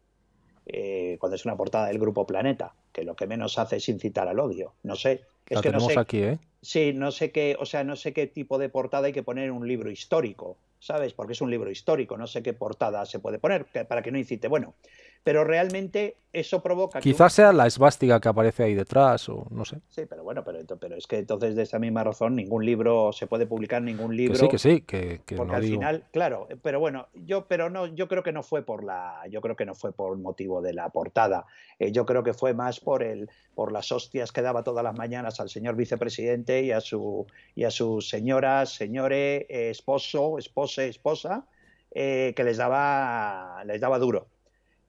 Eh, cuando es una portada del grupo Planeta, que lo que menos hace es incitar al odio. No sé. ¿eh? Sí, no sé qué, o sea, no sé qué tipo de portada hay que poner en un libro histórico, ¿sabes? Porque es un libro histórico, no sé qué portada se puede poner para que no incite. Bueno, pero realmente eso provoca... Quizás sea la esvástica que aparece ahí detrás o no sé. Sí, pero bueno, pero, pero es que entonces de esa misma razón ningún libro se puede publicar, ningún libro... Que sí, que sí, que, al final, claro, pero bueno, yo, pero no, yo creo que no fue por la... Yo creo que no fue por motivo de la portada. Eh, yo creo que fue más por el por las hostias que daba todas las mañanas al señor vicepresidente y a su y a sus señoras, señores, eh, esposo, esposa esposa, eh, que les daba les daba duro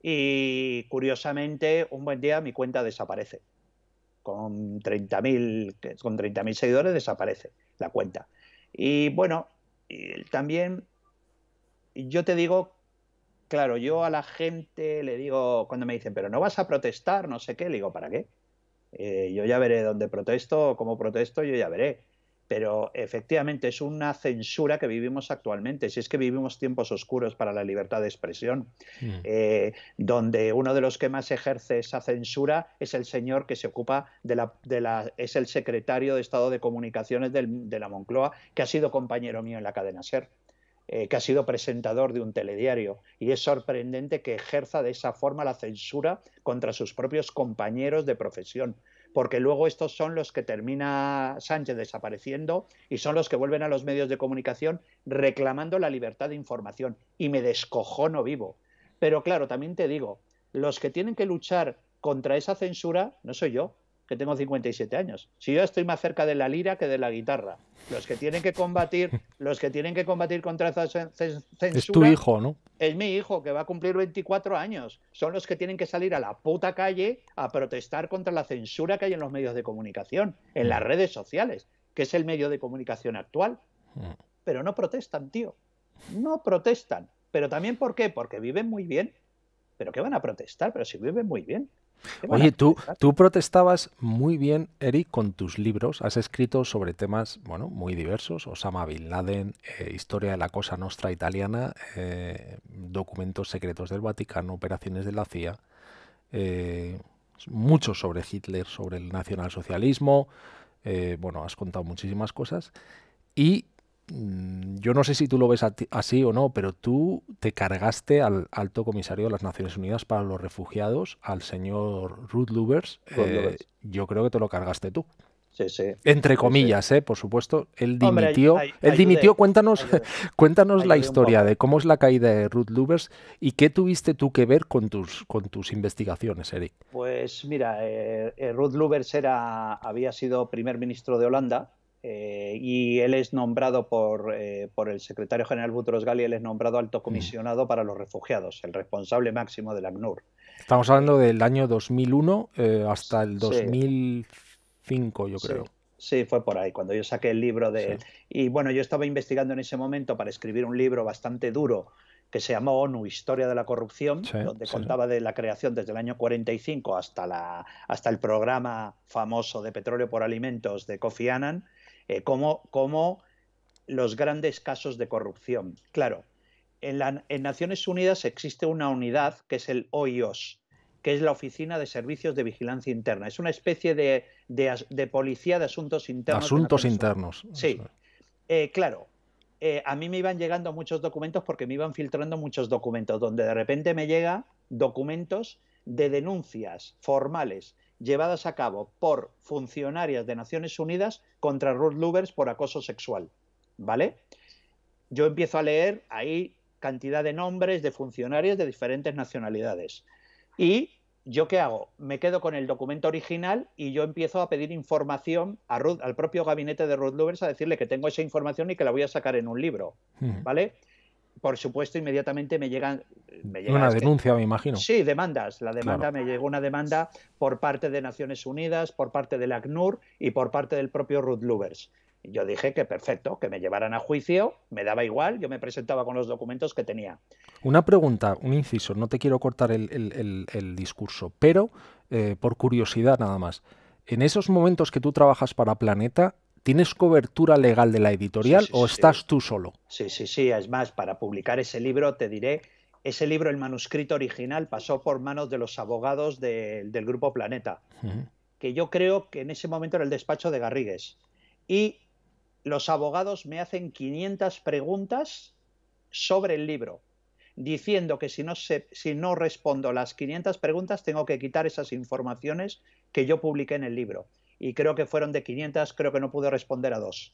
y curiosamente un buen día mi cuenta desaparece. Con 30.000 con seguidores desaparece la cuenta. Y bueno, también yo te digo, claro, yo a la gente le digo, cuando me dicen, pero no vas a protestar, no sé qué, le digo, ¿para qué? Eh, yo ya veré dónde protesto, cómo protesto, yo ya veré pero efectivamente es una censura que vivimos actualmente, si es que vivimos tiempos oscuros para la libertad de expresión, mm. eh, donde uno de los que más ejerce esa censura es el señor que se ocupa de la, es el secretario de Estado de Comunicaciones de la Moncloa, que ha sido compañero mío en la cadena SER. Eh, que ha sido presentador de un telediario. Y es sorprendente que ejerza de esa forma la censura contra sus propios compañeros de profesión porque luego estos son los que termina Sánchez desapareciendo y son los que vuelven a los medios de comunicación reclamando la libertad de información. Y me descojono vivo. Pero claro, también te digo, los que tienen que luchar contra esa censura no soy yo, que tengo 57 años. Si yo estoy más cerca de la lira que de la guitarra. Los que tienen que combatir, los que tienen que combatir contra esa censura. Es tu hijo, ¿no? Es mi hijo que va a cumplir 24 años. Son los que tienen que salir a la puta calle a protestar contra la censura que hay en los medios de comunicación, en las redes sociales, que es el medio de comunicación actual. Mm. Pero no protestan, tío. No protestan. Pero también ¿por qué? Porque viven muy bien. ¿Pero qué van a protestar? Pero si viven muy bien. Oye, tú, tú protestabas muy bien, Eric, con tus libros. Has escrito sobre temas, bueno, muy diversos. Osama Bin Laden, eh, historia de la cosa nostra italiana, eh, documentos secretos del Vaticano, operaciones de la CIA. Eh, mucho sobre Hitler, sobre el nacionalsocialismo. bueno, has contado muchísimas cosas. Y Mm, yo no sé si tú lo ves así o no, pero tú te cargaste al alto comisario de las Naciones Unidas para los Refugiados, al señor Ruth Lubers. Eh, yo creo que te lo cargaste tú. Sí, sí. Entre comillas, ¿eh? por supuesto. Él dimitió. dimitió. Cuéntanos, cuéntanos la historia de cómo es la caída de Ruth Lubers y qué tuviste tú que ver con tus, con tus investigaciones, Eric. Pues mira, eh, eh, Ruth Lubers era, había sido primer ministro de Holanda eh, y él es nombrado por, eh, el secretario general Butros Ghali, él es nombrado alto mm. comisionado para los refugiados, el responsable máximo del ACNUR. Estamos hablando del año 2001 eh, hasta el 2005, yo creo. Sí. fue por ahí, cuando yo saqué el libro de... Y bueno, yo estaba investigando en ese momento para escribir un libro bastante duro que se llamó ONU, Historia de la Corrupción, donde contaba de la creación desde el año 45 hasta, la, hasta el programa famoso de petróleo por alimentos de Kofi Annan, eh, como, los grandes casos de corrupción. Claro, en, Naciones Unidas existe una unidad que es el OIOS, que es la Oficina de Servicios de Vigilancia Interna. Es una especie de, policía de asuntos internos. Asuntos internos. Sí. Eh, claro, eh, a mí me iban llegando muchos documentos porque me iban filtrando muchos documentos, donde de repente me llega documentos de denuncias formales llevadas a cabo por funcionarias de Naciones Unidas contra Ruth Lubers por acoso sexual. ¿Vale? Yo empiezo a leer ahí cantidad de nombres de funcionarias de diferentes nacionalidades. Y yo qué hago? Me quedo con el documento original y yo empiezo a pedir información a Ruth, al propio gabinete de Ruth lovers a decirle que tengo esa información y que la voy a sacar en un libro. ¿Vale? por supuesto, inmediatamente me llegan... Eh, una denuncia, me imagino. Sí, demandas. La demanda, me llegó una demanda por parte de Naciones Unidas, por parte del ACNUR y por parte del propio Ruth Lubers. Yo dije que perfecto, que me llevaran a juicio, me daba igual, yo me presentaba con los documentos que tenía. Una pregunta, un inciso, no te quiero cortar el, discurso, pero eh, por curiosidad nada más. En esos momentos que tú trabajas para Planeta, ¿Tienes cobertura legal de la editorial o estás tú solo? Sí, sí, sí. Es más, para publicar ese libro te diré, ese libro, el manuscrito original, pasó por manos de los abogados del Grupo Planeta, que yo creo que en ese momento era el despacho de Garrigues. Y los abogados me hacen 500 preguntas sobre el libro, diciendo que si no, si no respondo las 500 preguntas tengo que quitar esas informaciones que yo publiqué en el libro y creo que fueron de 500, creo que no pude responder a dos.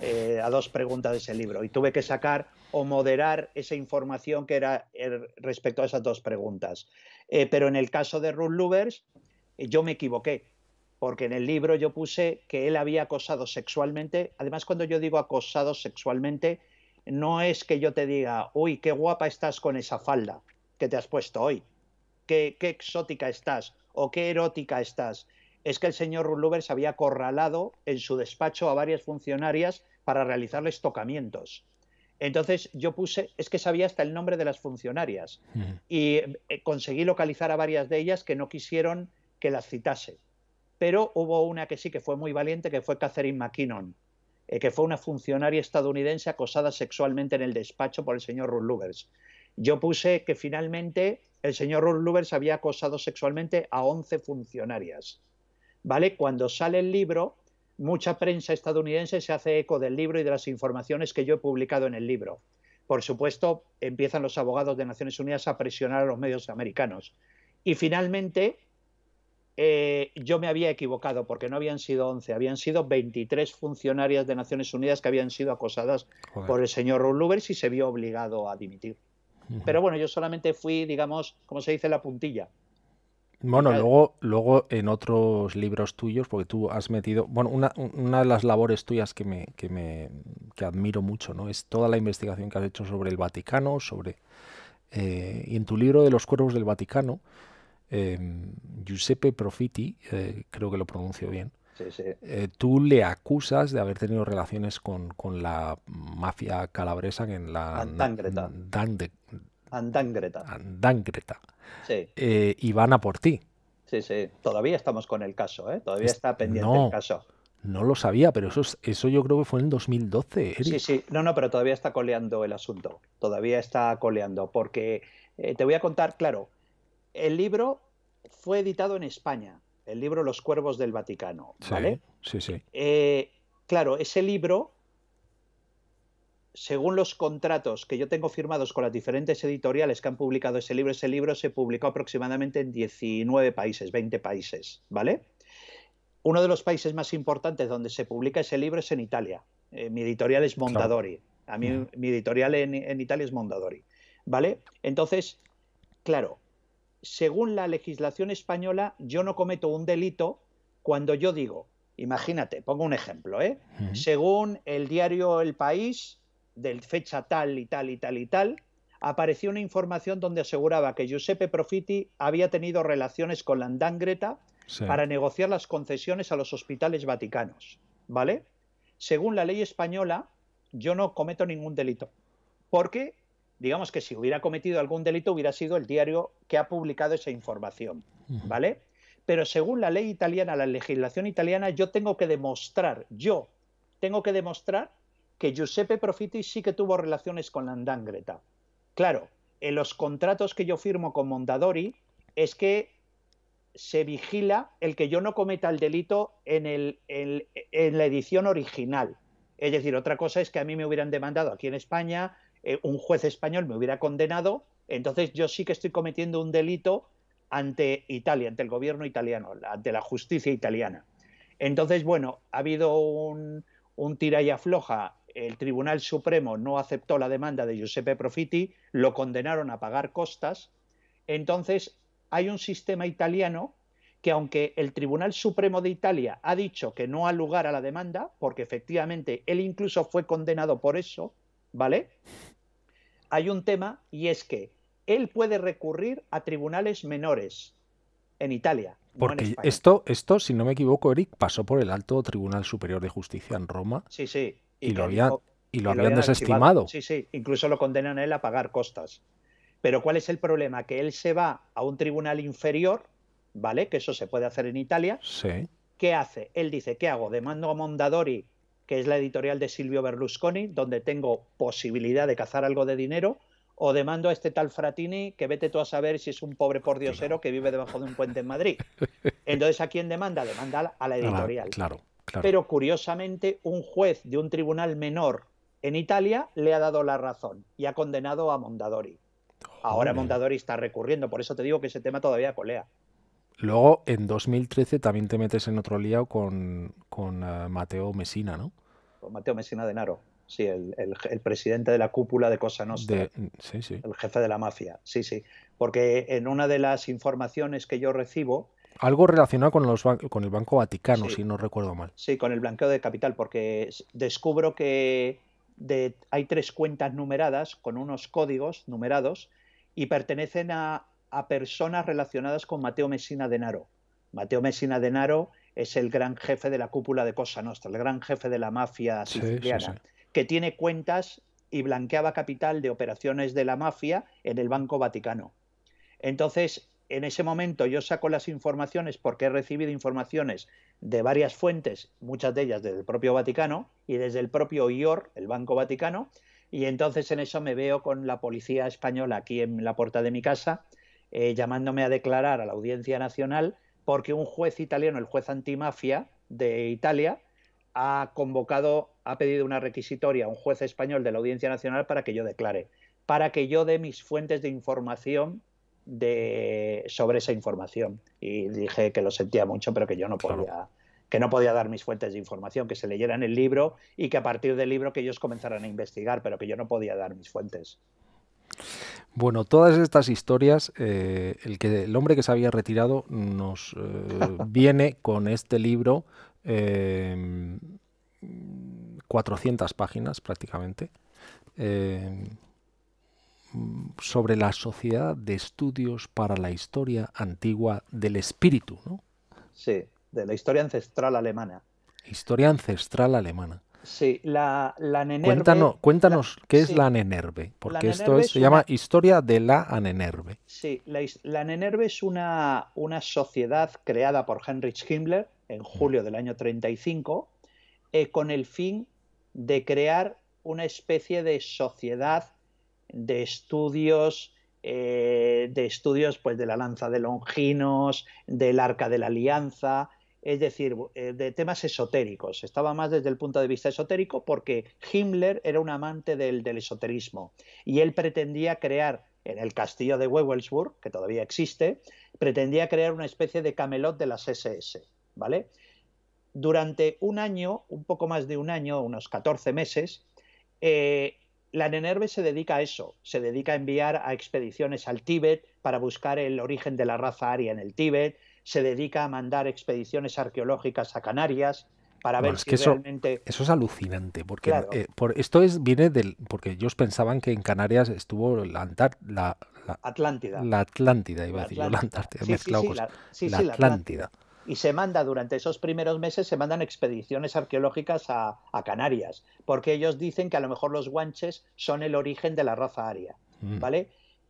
Eh, a dos preguntas de ese libro y tuve que sacar o moderar esa información que era er, respecto a esas dos preguntas. Eh, pero en el caso de Ruth Lubers, eh, yo me equivoqué, porque en el libro yo puse que él había acosado sexualmente. Además, cuando yo digo acosado sexualmente, no es que yo te diga, uy, qué guapa estás con esa falda que te has puesto hoy, qué, qué exótica estás o qué erótica estás, es que el señor se había acorralado en su despacho a varias funcionarias para realizarles tocamientos. Entonces yo puse, es que sabía hasta el nombre de las funcionarias y eh, conseguí localizar a varias de ellas que no quisieron que las citase. Pero hubo una que sí que fue muy valiente, que fue Catherine McKinnon, eh, que fue una funcionaria estadounidense acosada sexualmente en el despacho por el señor Rullovers. Yo puse que finalmente el señor Rullovers había acosado sexualmente a 11 funcionarias. ¿vale? Cuando sale el libro, mucha prensa estadounidense se hace eco del libro y de las informaciones que yo he publicado en el libro. Por supuesto, empiezan los abogados de Naciones Unidas a presionar a los medios americanos. Y finalmente, eh, yo me había equivocado porque no habían sido 11, habían sido 23 funcionarias de Naciones Unidas que habían sido acosadas por el señor Rullubers y se vio obligado a dimitir. Pero bueno, yo solamente fui, digamos, como se dice, la puntilla. Bueno, luego, luego en otros libros tuyos, porque tú has metido, bueno, una, de las labores tuyas que me, que me que admiro mucho, ¿no? Es toda la investigación que has hecho sobre el Vaticano, sobre... Eh, y en tu libro de los cuervos del Vaticano, em, Giuseppe Profitti, eh, creo que lo pronuncio bien, eh, tú le acusas de haber tenido relaciones con, la mafia calabresa en la... Tangreta. Andangreta. Andangreta. Sí. Eh, y van por ti. Sí, sí. Todavía estamos con el caso, ¿eh? Todavía está pendiente el caso. No lo sabía, pero eso, eso yo creo que fue en 2012. Sí, sí. No, no, pero todavía está coleando el asunto. Todavía está coleando. Porque eh, te voy a contar, claro, el libro fue editado en España. El libro Los Cuervos del Vaticano. ¿Vale? Sí, sí. Eh, claro, ese libro según los contratos que yo tengo firmados con las diferentes editoriales que han publicado ese libro, ese libro se publicó aproximadamente en 19 países, 20 países, ¿vale? Uno de los países más importantes donde se publica ese libro es en Italia. Eh, mi editorial es Mondadori. A mí mm. mi editorial en, Italia es Mondadori, ¿vale? Entonces, claro, según la legislación española, yo no cometo un delito cuando yo digo, imagínate, pongo un ejemplo, ¿eh? Según el diario El País, del fecha tal y tal y tal y tal, apareció una información donde aseguraba que Giuseppe Profitti había tenido relaciones con la Andangreta para negociar las concesiones a los hospitales vaticanos. ¿Vale? Según la ley española, yo no cometo ningún delito. Porque, digamos que si hubiera cometido algún delito, hubiera sido el diario que ha publicado esa información. ¿Vale? Pero según la ley italiana, la legislación italiana, yo tengo que demostrar, yo tengo que demostrar que Giuseppe Profitti sí que tuvo relaciones con la Andangreta. Claro, en los contratos que yo firmo con Mondadori es que se vigila el que yo no cometa el delito en, el, en, la edición original. Es decir, otra cosa es que a mí me hubieran demandado aquí en España, eh, un juez español me hubiera condenado, entonces yo sí que estoy cometiendo un delito ante Italia, ante el gobierno italiano, ante la justicia italiana. Entonces, bueno, ha habido un, un tira y afloja el Tribunal Supremo no aceptó la demanda de Giuseppe Profitti, lo condenaron a pagar costas. Entonces, hay un sistema italiano que aunque el Tribunal Supremo de Italia ha dicho que no ha lugar a la demanda, porque efectivamente él incluso fue condenado por eso, ¿vale? Hay un tema y es que él puede recurrir a tribunales menores en Italia. Porque esto, esto, si no me equivoco, Eric, pasó por el Alto Tribunal Superior de Justicia en Roma. Sí, sí. Y, lo habían, y desestimado. Sí, sí, incluso lo condenan a él a pagar costas. Pero ¿cuál es el problema? Que él se va a un tribunal inferior, ¿vale? Que eso se puede hacer en Italia. Sí. ¿Qué hace? Él dice, ¿qué hago? Demando a Mondadori, que es la editorial de Silvio Berlusconi, donde tengo posibilidad de cazar algo de dinero, o demando a este tal Fratini que vete tú a saber si es un pobre pordiosero que vive debajo de un puente en Madrid. Entonces, ¿a quién demanda? Demanda a la editorial. claro. Pero curiosamente, un juez de un tribunal menor en Italia le ha dado la razón y ha condenado a Mondadori. Ahora Mondadori está recurriendo, por eso te digo que ese tema todavía colea. Luego, en 2013 también te metes en otro lío con, con eh, Mateo Messina, ¿no? Con Mateo Messina de sí, el, presidente de la cúpula de Cosa Nostra. Mm, sí, sí. El jefe de la mafia, sí, sí. Porque en una de las informaciones que yo recibo algo relacionado con, los, con el Banco Vaticano, si no recuerdo mal. Sí, con el blanqueo de capital, porque descubro que hay tres cuentas numeradas con unos códigos numerados y pertenecen a, personas relacionadas con Mateo Messina Denaro. Mateo Messina Denaro es el gran jefe de la cúpula de Cosa Nostra, el gran jefe de la mafia siciliana, que tiene cuentas y blanqueaba capital de operaciones de la mafia en el Banco Vaticano. Entonces, en ese momento yo saco las informaciones porque he recibido informaciones de varias fuentes, muchas de ellas desde el propio Vaticano y desde el propio IOR, el Banco Vaticano, y entonces en eso me veo con la policía española aquí en la puerta de mi casa, eh, llamándome a declarar a la Audiencia Nacional porque un juez italiano, el juez antimafia de Italia, ha convocado, ha pedido una requisitoria a un juez español de la Audiencia Nacional para que yo declare, para que yo dé mis fuentes de información sobre esa información y dije que lo sentía mucho, pero que yo no podía. que no podía dar mis fuentes de información, que se leyeran el libro y que a partir del libro que ellos comenzaran a investigar, pero que yo no podía dar mis fuentes. Bueno, todas estas historias, eh, el, que, el hombre que se había retirado nos eh, viene con este libro, 400 eh, páginas prácticamente sobre la Sociedad de Estudios para la Historia Antigua del Espíritu, ¿no? Sí, de la historia ancestral alemana. Historia ancestral alemana. Sí, la, la Nenerve. Cuéntanos, qué es la Nenerve, porque esto se llama Historia de la Anenerve. Sí, la, la Nenerve es una, una, sociedad creada por Heinrich Himmler en mm. julio del año 35 eh, con el fin de crear una especie de sociedad de estudios eh, de estudios pues de la lanza de Longinos, del arca de la alianza, es decir, eh, de temas esotéricos. Estaba más desde el punto de vista esotérico porque Himmler era un amante del, del esoterismo y él pretendía crear en el castillo de Wewelsburg, que todavía existe, pretendía crear una especie de camelot de las SS, ¿vale? Durante un año, un poco más de un año, unos 14 meses, eh, la NENERVE se dedica a eso, se dedica a enviar a expediciones al Tíbet para buscar el origen de la raza aria en el Tíbet, se dedica a mandar expediciones arqueológicas a Canarias para ver si eso, realmente... Eso es alucinante, porque eh, por, esto es viene del... porque ellos pensaban que en Canarias estuvo la, la, Atlántida. La Atlántida, iba a decir, la Antártida, la Atlántida y se manda durante esos primeros meses, se mandan expediciones arqueológicas a, Canarias, porque ellos dicen que a lo mejor los guanches son el origen de la raza aria, mm. ¿vale?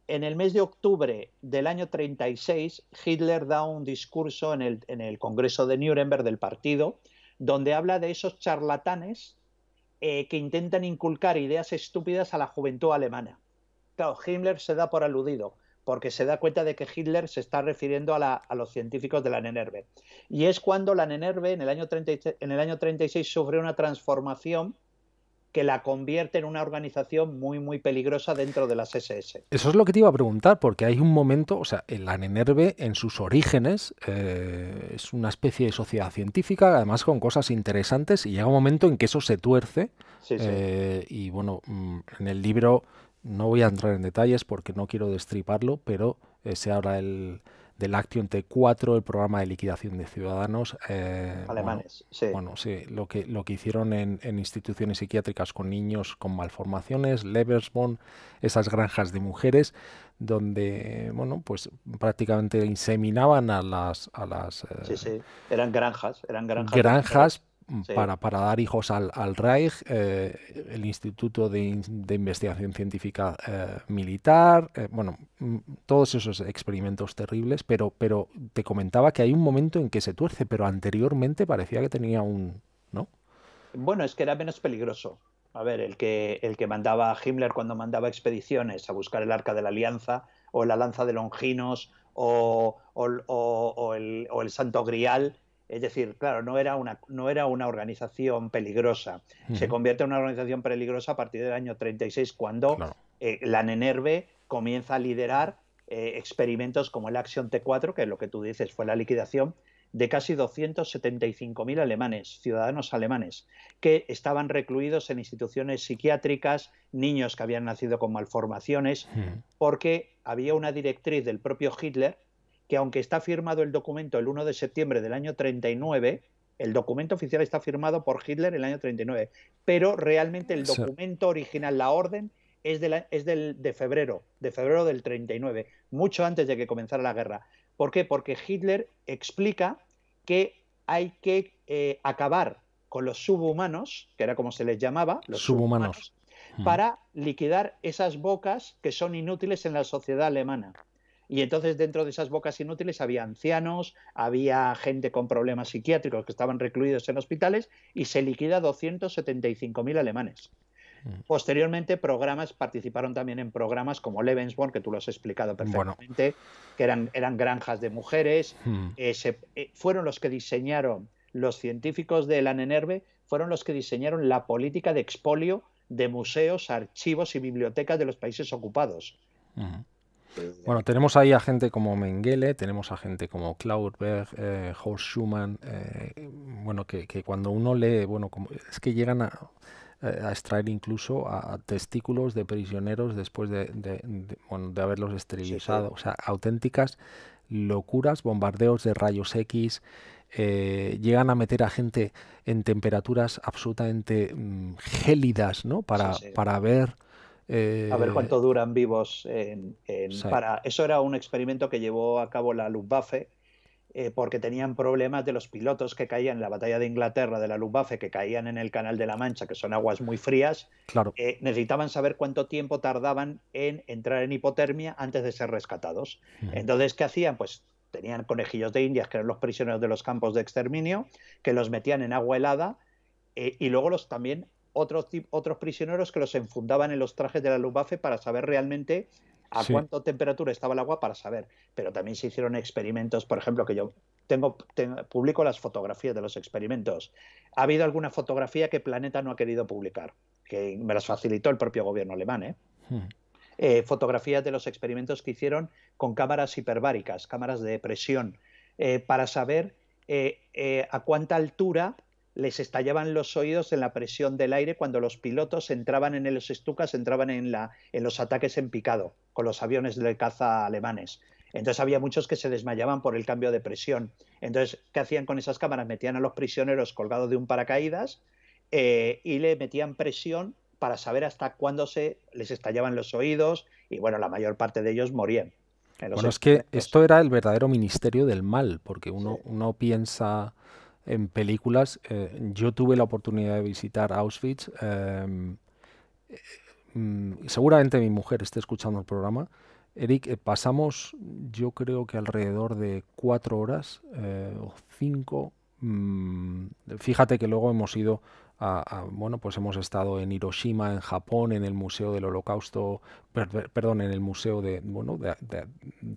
En el mes de octubre del año 36, Hitler da un discurso en el, Congreso de Nuremberg del partido, donde habla de esos charlatanes eh, que intentan inculcar ideas estúpidas a la juventud alemana. Claro, Himmler se da por aludido, porque se da cuenta de que Hitler se está refiriendo a, los científicos de la Nenerve. Y es cuando la Nenerve en el, año en el año 36 sufre una transformación que la convierte en una organización muy, muy peligrosa dentro de las SS. Eso es lo que te iba a preguntar, porque hay un momento, o sea, la Nenerve, en sus orígenes eh, es una especie de sociedad científica, además con cosas interesantes, y llega un momento en que eso se tuerce. Eh, y bueno, mm, en el libro no voy a entrar en detalles porque no quiero destriparlo, pero eh, se habla del, del Action T4, el programa de liquidación de ciudadanos. Eh, Alemanes, sí. Bueno, sí, lo que, lo que hicieron en, instituciones psiquiátricas con niños con malformaciones, Leversbond, esas granjas de mujeres, donde, bueno, pues prácticamente inseminaban a las... A las eh, sí, sí, eran granjas, eran granjas. Granjas Mm. para, para, dar hijos al, al Reich, eh, el Instituto de, de Investigación Científica eh, Militar, eh, bueno, mm, todos esos experimentos terribles, pero, pero te comentaba que hay un momento en que se tuerce, pero anteriormente parecía que tenía un... ¿no? Bueno, es que era menos peligroso. A ver, el que, el que mandaba a Himmler cuando mandaba expediciones a buscar el Arca de la Alianza o la Lanza de Longinos o, o, o el Santo Grial, es decir, claro, no era una, no era una organización peligrosa. Se convierte en una organización peligrosa a partir del año 36, cuando eh, la NENERVE comienza a liderar eh, experimentos como el Action T4, que es lo que tú dices, fue la liquidación de casi 275.000 alemanes, ciudadanos alemanes, que estaban recluidos en instituciones psiquiátricas, niños que habían nacido con malformaciones, porque había una directriz del propio Hitler que aunque está firmado el documento el 1 de septiembre del año 39, el documento oficial está firmado por Hitler en el año 39, pero realmente el documento original, la orden, es, de, es de febrero, de febrero del 39, mucho antes de que comenzara la guerra. ¿Por qué? Porque Hitler explica que hay que eh, acabar con los subhumanos, que era como se les llamaba, los subhumanos, para liquidar esas bocas que son inútiles en la sociedad alemana. Y entonces dentro de esas bocas inútiles había ancianos, había gente con problemas psiquiátricos que estaban recluidos en hospitales y se liquida 275.000 alemanes. Mm. Posteriormente, programas participaron también en programas como Lebensborn, que tú lo has explicado perfectamente, que eran, eran, granjas de mujeres. Mm. Eh, eh, fueron los que diseñaron, los científicos de la fueron los que diseñaron la política de expolio de museos, archivos y bibliotecas de los países ocupados. Mm. Bueno, tenemos ahí a gente como Mengele, tenemos a gente como Claude Berg, eh, Horst Schumann, eh, bueno, que, cuando uno lee, bueno, como, es que llegan a, eh, extraer incluso a, testículos de prisioneros después de, haberlos esterilizado, o sea, auténticas locuras, bombardeos de rayos X, llegan a meter a gente en temperaturas absolutamente mm, gélidas, ¿no? Para, para ver... Eh, a ver cuánto duran vivos. En, para, eso era un experimento que llevó a cabo la Luftwaffe eh, porque tenían problemas de los pilotos que caían en la batalla de Inglaterra de la Luftwaffe, que caían en el Canal de la Mancha, que son aguas muy frías. Claro. Eh, necesitaban saber cuánto tiempo tardaban en entrar en hipotermia antes de ser rescatados. Entonces, ¿qué hacían? Pues tenían conejillos de indias, que eran los prisioneros de los campos de exterminio, que los metían en agua helada y luego los también otros, prisioneros que los enfundaban en los trajes de la Luftwaffe para saber realmente a cuánta temperatura estaba el agua para saber. Pero también se hicieron experimentos, por ejemplo, que yo tengo, publico las fotografías de los experimentos. Ha habido alguna fotografía que Planeta no ha querido publicar, que me las facilitó el propio gobierno alemán. ¿eh? Hmm. Eh, fotografías de los experimentos que hicieron con cámaras hiperbáricas, cámaras de presión, eh, para saber a cuánta altura les estallaban los oídos en la presión del aire cuando los pilotos entraban en los estucas, entraban en, los ataques en picado con los aviones de caza alemanes. Entonces había muchos que se desmayaban por el cambio de presión. Entonces, ¿qué hacían con esas cámaras? Metían a los prisioneros colgados de un paracaídas eh, y le metían presión para saber hasta cuándo se les estallaban los oídos y bueno, la mayor parte de ellos morían. Bueno, es que esto era el verdadero ministerio del mal, porque uno, uno piensa en películas. Eh, yo tuve la oportunidad de visitar Auschwitz. Em, eh, mm, seguramente mi mujer esté escuchando el programa. Eric, eh, pasamos yo creo que alrededor de cuatro horas o cinco. Mm, fíjate que luego hemos ido a, bueno, pues hemos estado en Hiroshima, en Japón, en el Museo del Holocausto, perdón, en el Museo de, bueno, de,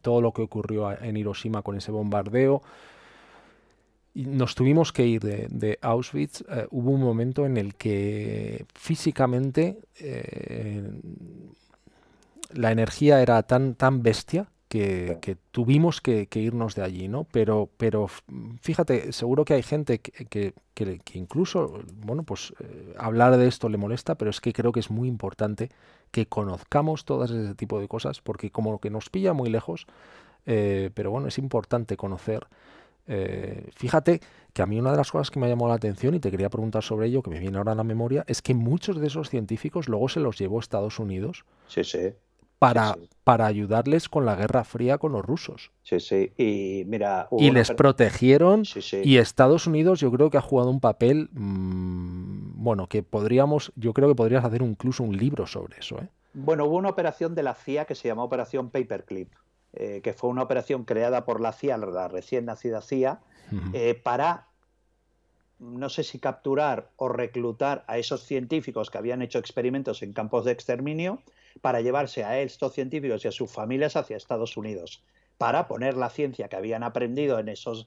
todo lo que ocurrió en Hiroshima con ese bombardeo nos tuvimos que ir de, Auschwitz. Eh, hubo un momento en el que físicamente eh, la energía era tan, tan bestia que, tuvimos que, irnos de allí, ¿no? Pero, pero fíjate, seguro que hay gente que, incluso, bueno, pues eh, hablar de esto le molesta, pero es que creo que es muy importante que conozcamos todas ese tipo de cosas, porque como que nos pilla muy lejos, pero bueno, es importante conocer eh, fíjate que a mí una de las cosas que me ha llamado la atención y te quería preguntar sobre ello, que me viene ahora a la memoria, es que muchos de esos científicos luego se los llevó a Estados Unidos Para, para ayudarles con la Guerra Fría con los rusos. Y, les protegieron y Estados Unidos yo creo que ha jugado un papel, mm, bueno, que podríamos, yo creo que podrías hacer incluso un libro sobre eso. ¿eh? Bueno, hubo una operación de la CIA que se llamó Operación Paperclip eh, que fue una operación creada por la CIA, la recién nacida CIA, eh, para no sé si capturar o reclutar a esos científicos que habían hecho experimentos en campos de exterminio para llevarse a estos científicos y a sus familias hacia Estados Unidos, para poner la ciencia que habían aprendido en esos,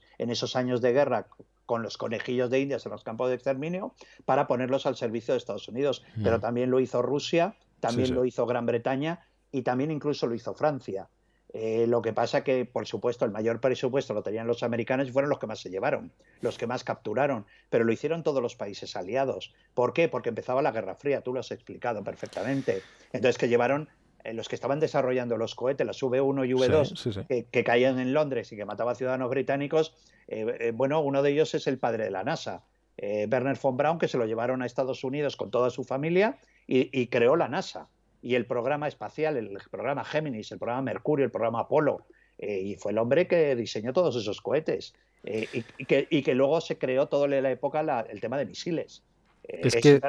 años de guerra con los conejillos de indias en los campos de exterminio, para ponerlos al servicio de Estados Unidos. Mm. Pero también lo hizo Rusia, también lo hizo Gran Bretaña y también incluso lo hizo Francia. Eh, lo que pasa que, por supuesto, el mayor presupuesto lo tenían los americanos y fueron los que más se llevaron, los que más capturaron, pero lo hicieron todos los países aliados. ¿Por qué? Porque empezaba la Guerra Fría, tú lo has explicado perfectamente. Entonces, que llevaron eh, los que estaban desarrollando los cohetes, las V1 y V2, Que, caían en Londres y que mataba ciudadanos británicos, eh, bueno, uno de ellos es el padre de la NASA, Werner von Braun, que se lo llevaron a Estados Unidos con toda su familia y creó la NASA y el programa espacial, el programa Géminis, el programa Mercurio, el programa Apolo. Eh, y fue el hombre que diseñó todos esos cohetes. Eh, y, que, y, que, luego se creó todo en la época el tema de misiles. Eh, es que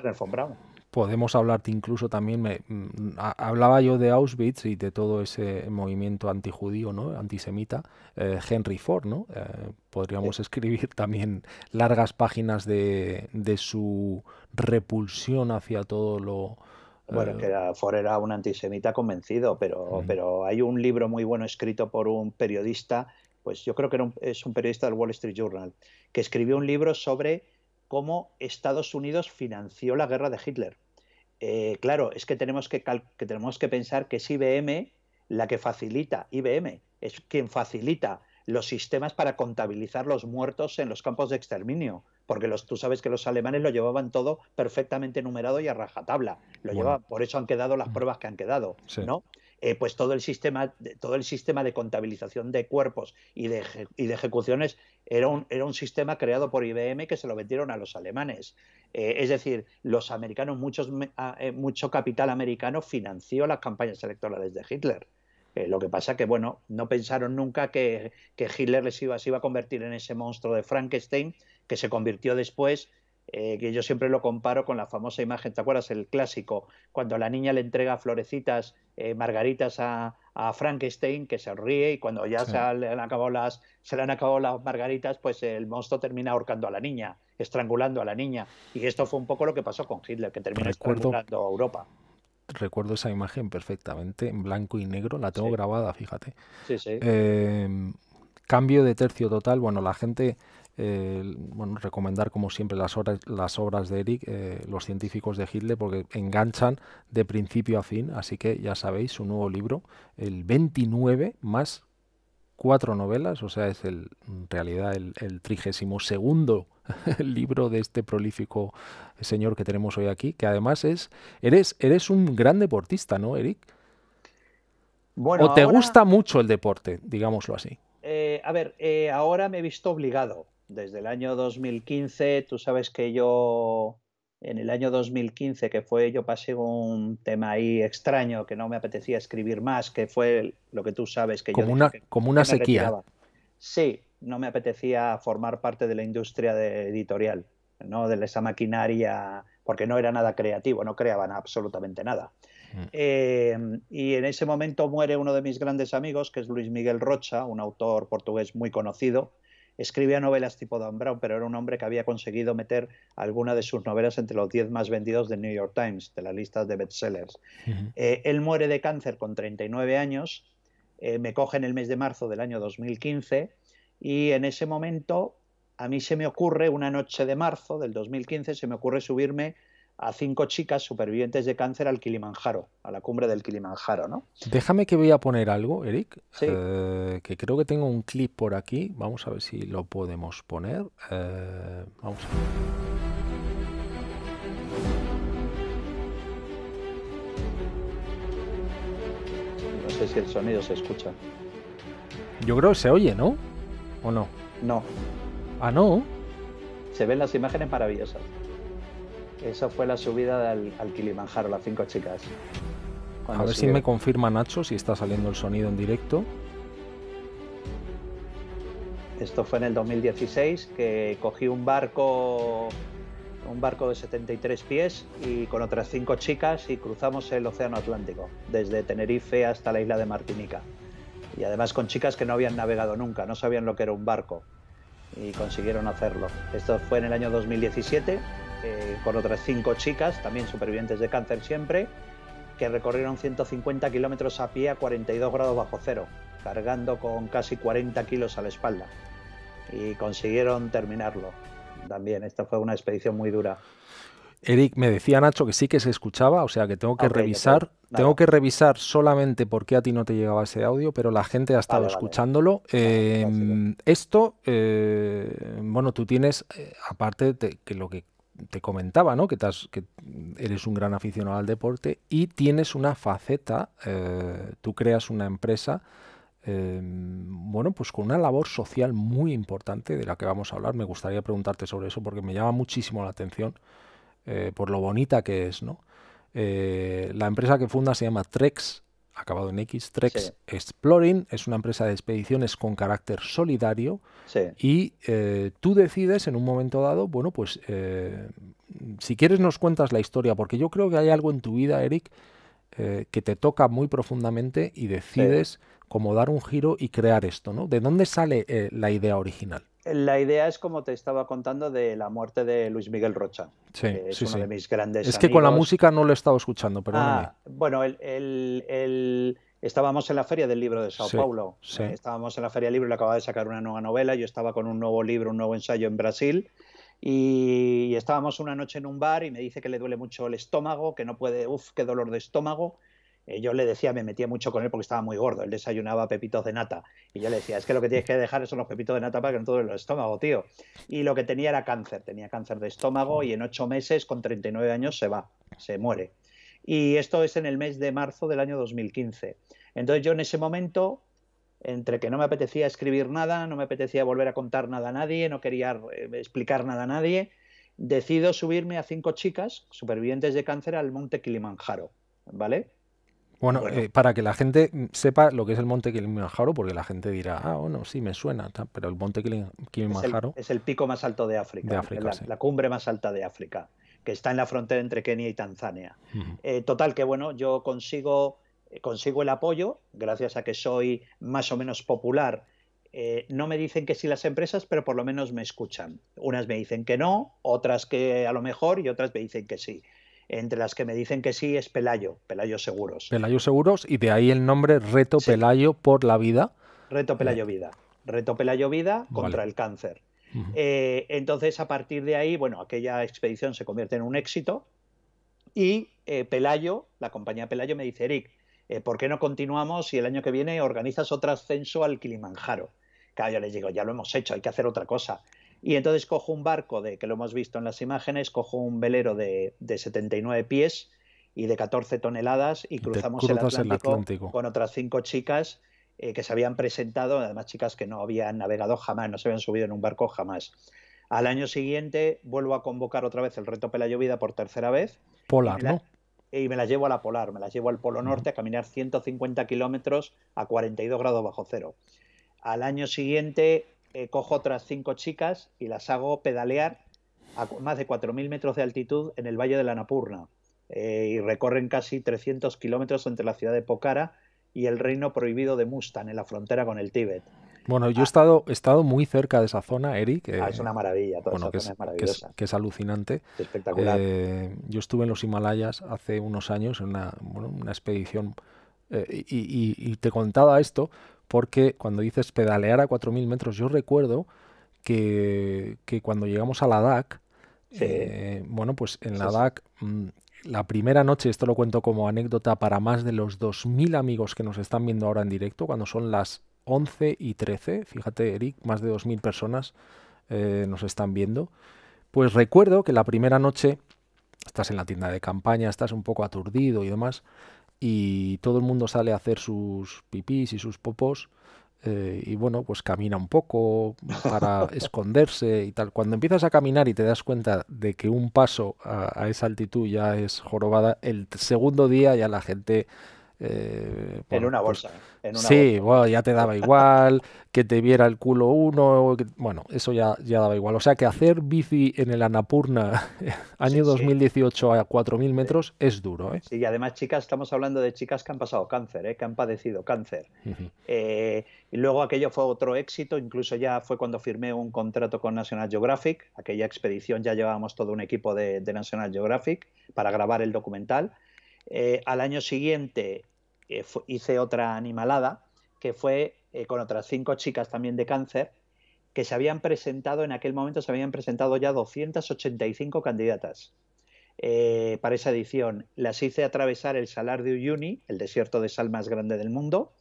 podemos hablarte incluso también, me, mm, hablaba yo de Auschwitz y de todo ese movimiento antijudío, ¿no? antisemita, Henry Ford, ¿no? podríamos escribir también largas páginas de, de su repulsión hacia todo lo, bueno, que Ford era un antisemita convencido, pero, hay un libro muy bueno escrito por un periodista, pues yo creo que es un periodista del Wall Street Journal, que escribió un libro sobre cómo Estados Unidos financió la guerra de Hitler. Eh, claro, es que tenemos que, que tenemos que pensar que es IBM la que facilita, IBM es quien facilita los sistemas para contabilizar los muertos en los campos de exterminio porque los, tú sabes que los alemanes lo llevaban todo perfectamente numerado y a rajatabla. Lo por eso han quedado las mm. pruebas que han quedado, ¿no? Eh, pues todo el sistema todo el sistema de contabilización de cuerpos y de, ejecuciones era un, sistema creado por IBM que se lo vendieron a los alemanes. Eh, es decir, los americanos, muchos, eh, mucho capital americano financió las campañas electorales de Hitler. lo que pasa que, bueno, no pensaron nunca que, Hitler les se iba a convertir en ese monstruo de Frankenstein que se convirtió después, eh, que yo siempre lo comparo con la famosa imagen, ¿te acuerdas? El clásico, cuando la niña le entrega florecitas, eh, margaritas a, Frankenstein, que se ríe, y cuando ya se, las, se le han acabado las margaritas, pues el monstruo termina ahorcando a la niña, estrangulando a la niña. Y esto fue un poco lo que pasó con Hitler, que terminó a Europa recuerdo esa imagen perfectamente, en blanco y negro, la tengo grabada, fíjate. Sí, sí. Eh, cambio de tercio total, bueno, la gente bueno, recomendar como siempre las, las obras de Eric, eh, los científicos de Hitler, porque enganchan de principio a fin, así que ya sabéis, su nuevo libro, el 29 más cuatro novelas, o sea, es en realidad el, el trigésimo segundo libro de este prolífico señor que tenemos hoy aquí, que además es, eres, eres un gran deportista, ¿no, Eric? Bueno, ¿O te gusta mucho el deporte, digámoslo así? Eh, a ver, eh, ahora me he visto obligado, desde el año 2015, tú sabes que yo, en el año 2015, que fue, yo pasé un tema ahí extraño que no me apetecía escribir más, que fue lo que tú sabes que yo... Una, como una sequía. Sí, no me apetecía formar parte de la industria editorial, ¿no? de esa maquinaria, porque no era nada creativo, no creaban absolutamente nada. Mm. Eh, y en ese momento muere uno de mis grandes amigos, que es Luis Miguel Rocha, un autor portugués muy conocido, Escribía novelas tipo Don Brown, pero era un hombre que había conseguido meter alguna de sus novelas entre los 10 más vendidos del New York Times, de las listas de bestsellers. Eh, él muere de cáncer con 39 años, eh, me coge en el mes de marzo del año 2015 y en ese momento a mí se me ocurre, una noche de marzo del 2015, se me ocurre subirme a cinco chicas supervivientes de cáncer al Kilimanjaro, a la cumbre del Kilimanjaro, ¿no? Déjame que voy a poner algo, Eric, eh, que creo que tengo un clip por aquí. Vamos a ver si lo podemos poner. Eh, vamos No sé si el sonido se escucha. Yo creo que se oye, ¿no? ¿O no? No. Ah, no. Se ven las imágenes maravillosas. Esa fue la subida al, Kilimanjaro, las cinco chicas. a ver si me confirma Nacho si está saliendo el sonido en directo. Esto fue en el 2016 que cogí un barco un barco de 73 pies y con otras cinco chicas y cruzamos el Océano Atlántico, desde Tenerife hasta la isla de Martinica. Y además con chicas que no habían navegado nunca, no sabían lo que era un barco y consiguieron hacerlo. Esto fue en el año 2017 eh, con otras cinco chicas, también supervivientes de cáncer siempre, que recorrieron 150 kilómetros a pie a 42 grados bajo cero, cargando con casi 40 kilos a la espalda. Y consiguieron terminarlo. También, esta fue una expedición muy dura. Eric, me decía Nacho que sí que se escuchaba, o sea que tengo que revisar, tengo, que revisar solamente por qué a ti no te llegaba ese audio, pero la gente ha estado escuchándolo. Eh, esto, eh, bueno, tú tienes, aparte de que lo que te comentaba, ¿no? Que, eres un gran aficionado al deporte y tienes una faceta, eh, tú creas una empresa, em, bueno, pues con una labor social muy importante de la que vamos a hablar. Me gustaría preguntarte sobre eso porque me llama muchísimo la atención eh, por lo bonita que es, ¿no? Eh, la empresa que funda se llama Trex acabado en X, Exploring, es una empresa de expediciones con carácter solidario sí. y eh, tú decides en un momento dado, bueno, pues eh, si quieres nos cuentas la historia, porque yo creo que hay algo en tu vida, Eric, eh, que te toca muy profundamente y decides como dar un giro y crear esto, ¿no? ¿De dónde sale eh, la idea original? La idea es como te estaba contando de la muerte de Luis Miguel Rocha. Sí, sí, mis grandes. Es que con la música no lo he estado escuchando, pero ah, bueno, el, estábamos en la feria del libro de Sao Paulo. Eh, estábamos en la feria del libro, y le acababa de sacar una nueva novela. Yo estaba con un nuevo libro, un nuevo ensayo en Brasil. Y, estábamos una noche en un bar y me dice que le duele mucho el estómago, que no puede, uff, qué dolor de estómago eh, yo le decía, me metía mucho con él porque estaba muy gordo, él desayunaba pepitos de nata. Y yo le decía, es que lo que tienes que dejar son los pepitos de nata para que no te el estómago, tío. Y lo que tenía era cáncer, tenía cáncer de estómago y en ocho meses, con 39 años, se va, se muere. Y esto es en el mes de marzo del año 2015. Entonces yo en ese momento entre que no me apetecía escribir nada, no me apetecía volver a contar nada a nadie, no quería eh, explicar nada a nadie, decido subirme a cinco chicas supervivientes de cáncer al monte Kilimanjaro, ¿vale? Bueno, eh, para que la gente sepa lo que es el monte Kilimanjaro, porque la gente dirá, ah, bueno, sí, me suena, pero el monte Kilimanjaro... Es el, pico más alto de África, la, cumbre más alta de África, que está en la frontera entre Kenia y Tanzania. Eh, total, que bueno, yo consigo, eh, consigo el apoyo, gracias a que soy más o menos popular. no me dicen que sí las empresas, pero por lo menos me escuchan. Unas me dicen que no, otras que a lo mejor y otras me dicen que sí. Entre las que me dicen que sí es Pelayo, Pelayo Seguros. Pelayo Seguros y de ahí el nombre Reto Pelayo por la vida. Reto Pelayo Vida. Reto Pelayo Vida contra el cáncer. Eh, entonces, a partir de ahí, bueno, aquella expedición se convierte en un éxito y eh, Pelayo, la compañía Pelayo, me dice, Eric, eh, ¿por qué no continuamos si el año que viene organizas otro ascenso al Kilimanjaro? Claro, yo les digo, ya lo hemos hecho, hay que hacer otra cosa. Y entonces cojo un barco de, que lo hemos visto en las imágenes, cojo un velero de, 79 pies y de 14 toneladas y cruzamos el Atlántico, con otras cinco chicas eh, que se habían presentado, además chicas que no habían navegado jamás, no se habían subido en un barco jamás. Al año siguiente vuelvo a convocar otra vez el reto la Llovida por tercera vez. Polar, ¿no? Y me las llevo a la Polar, me las llevo al Polo Norte a caminar 150 kilómetros a 42 grados bajo cero. Al año siguiente eh, cojo otras cinco chicas y las hago pedalear a más de 4.000 metros de altitud en el Valle de la Napurna. Eh, y recorren casi 300 kilómetros entre la ciudad de Pokhara y el reino prohibido de Mustang, en la frontera con el Tíbet. Bueno, yo he ah. estado, estado muy cerca de esa zona, Eric. Eh, ah, es una maravilla, que es, maravillosa. Que alucinante. espectacular. yo estuve en los Himalayas hace unos años en una, expedición y, te contaba esto porque cuando dices pedalear a 4.000 metros, yo recuerdo que, cuando llegamos a la DAC, eh, bueno, pues en la DAC, mm, la primera noche, esto lo cuento como anécdota para más de los 2.000 amigos que nos están viendo ahora en directo, cuando son las 11 y 13, fíjate Eric, más de 2.000 personas eh, nos están viendo, pues recuerdo que la primera noche, estás en la tienda de campaña, estás un poco aturdido y demás, y todo el mundo sale a hacer sus pipís y sus popos eh, y bueno, pues camina un poco para esconderse y tal. Cuando empiezas a caminar y te das cuenta de que un paso a esa altitud ya es jorobada, el segundo día ya la gente eh, ¿eh? en una bolsa. sí, Bueno, ya te daba igual, que te viera el culo uno, bueno, eso ya, ya daba igual. O sea que hacer bici en el Anapurna año 2018 a 4.000 metros es duro. ¿eh? Sí, y además chicas, estamos hablando de chicas que han pasado cáncer, que han padecido cáncer. y luego aquello fue otro éxito, incluso ya fue cuando firmé un contrato con National Geographic, aquella expedición ya llevábamos todo un equipo de, National Geographic para grabar el documental. al año siguiente hice otra animalada que fue eh, con otras cinco chicas también de cáncer que se habían presentado, en aquel momento se habían presentado ya 285 candidatas eh, para esa edición. Las hice atravesar el Salar de Uyuni, el desierto de sal más grande del mundo,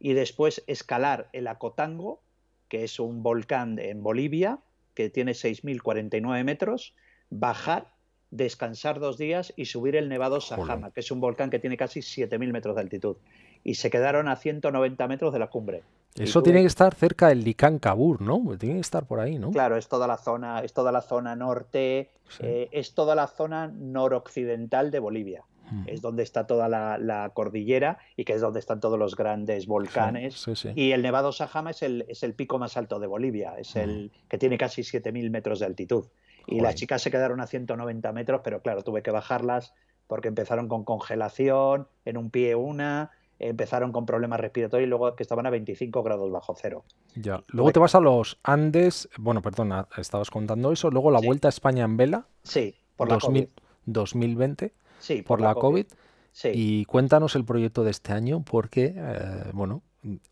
y después escalar el Acotango, que es un volcán en Bolivia, que tiene 6.049 metros, bajar descansar dos días y subir el nevado Sajama, que es un volcán que tiene casi 7.000 metros de altitud. Y se quedaron a 190 metros de la cumbre. Eso tiene que estar cerca del Licán Kabur, ¿no? Tiene que estar por ahí, ¿no? Claro, es toda la zona, es toda la zona norte, eh, es toda la zona noroccidental de Bolivia. Hmm. Es donde está toda la, cordillera y que es donde están todos los grandes volcanes. y el Nevado Sajama es el, pico más alto de Bolivia, es hmm. el que tiene casi 7.000 metros de altitud. Y las chicas se quedaron a 190 metros, pero claro, tuve que bajarlas porque empezaron con congelación, en un pie una, empezaron con problemas respiratorios y luego que estaban a 25 grados bajo cero. Ya. Luego te vas a los Andes, bueno, perdona, estabas contando eso, luego la Vuelta a España en vela. Sí, por 2020. Sí, por, la, COVID. Sí. Y cuéntanos el proyecto de este año porque, eh, bueno,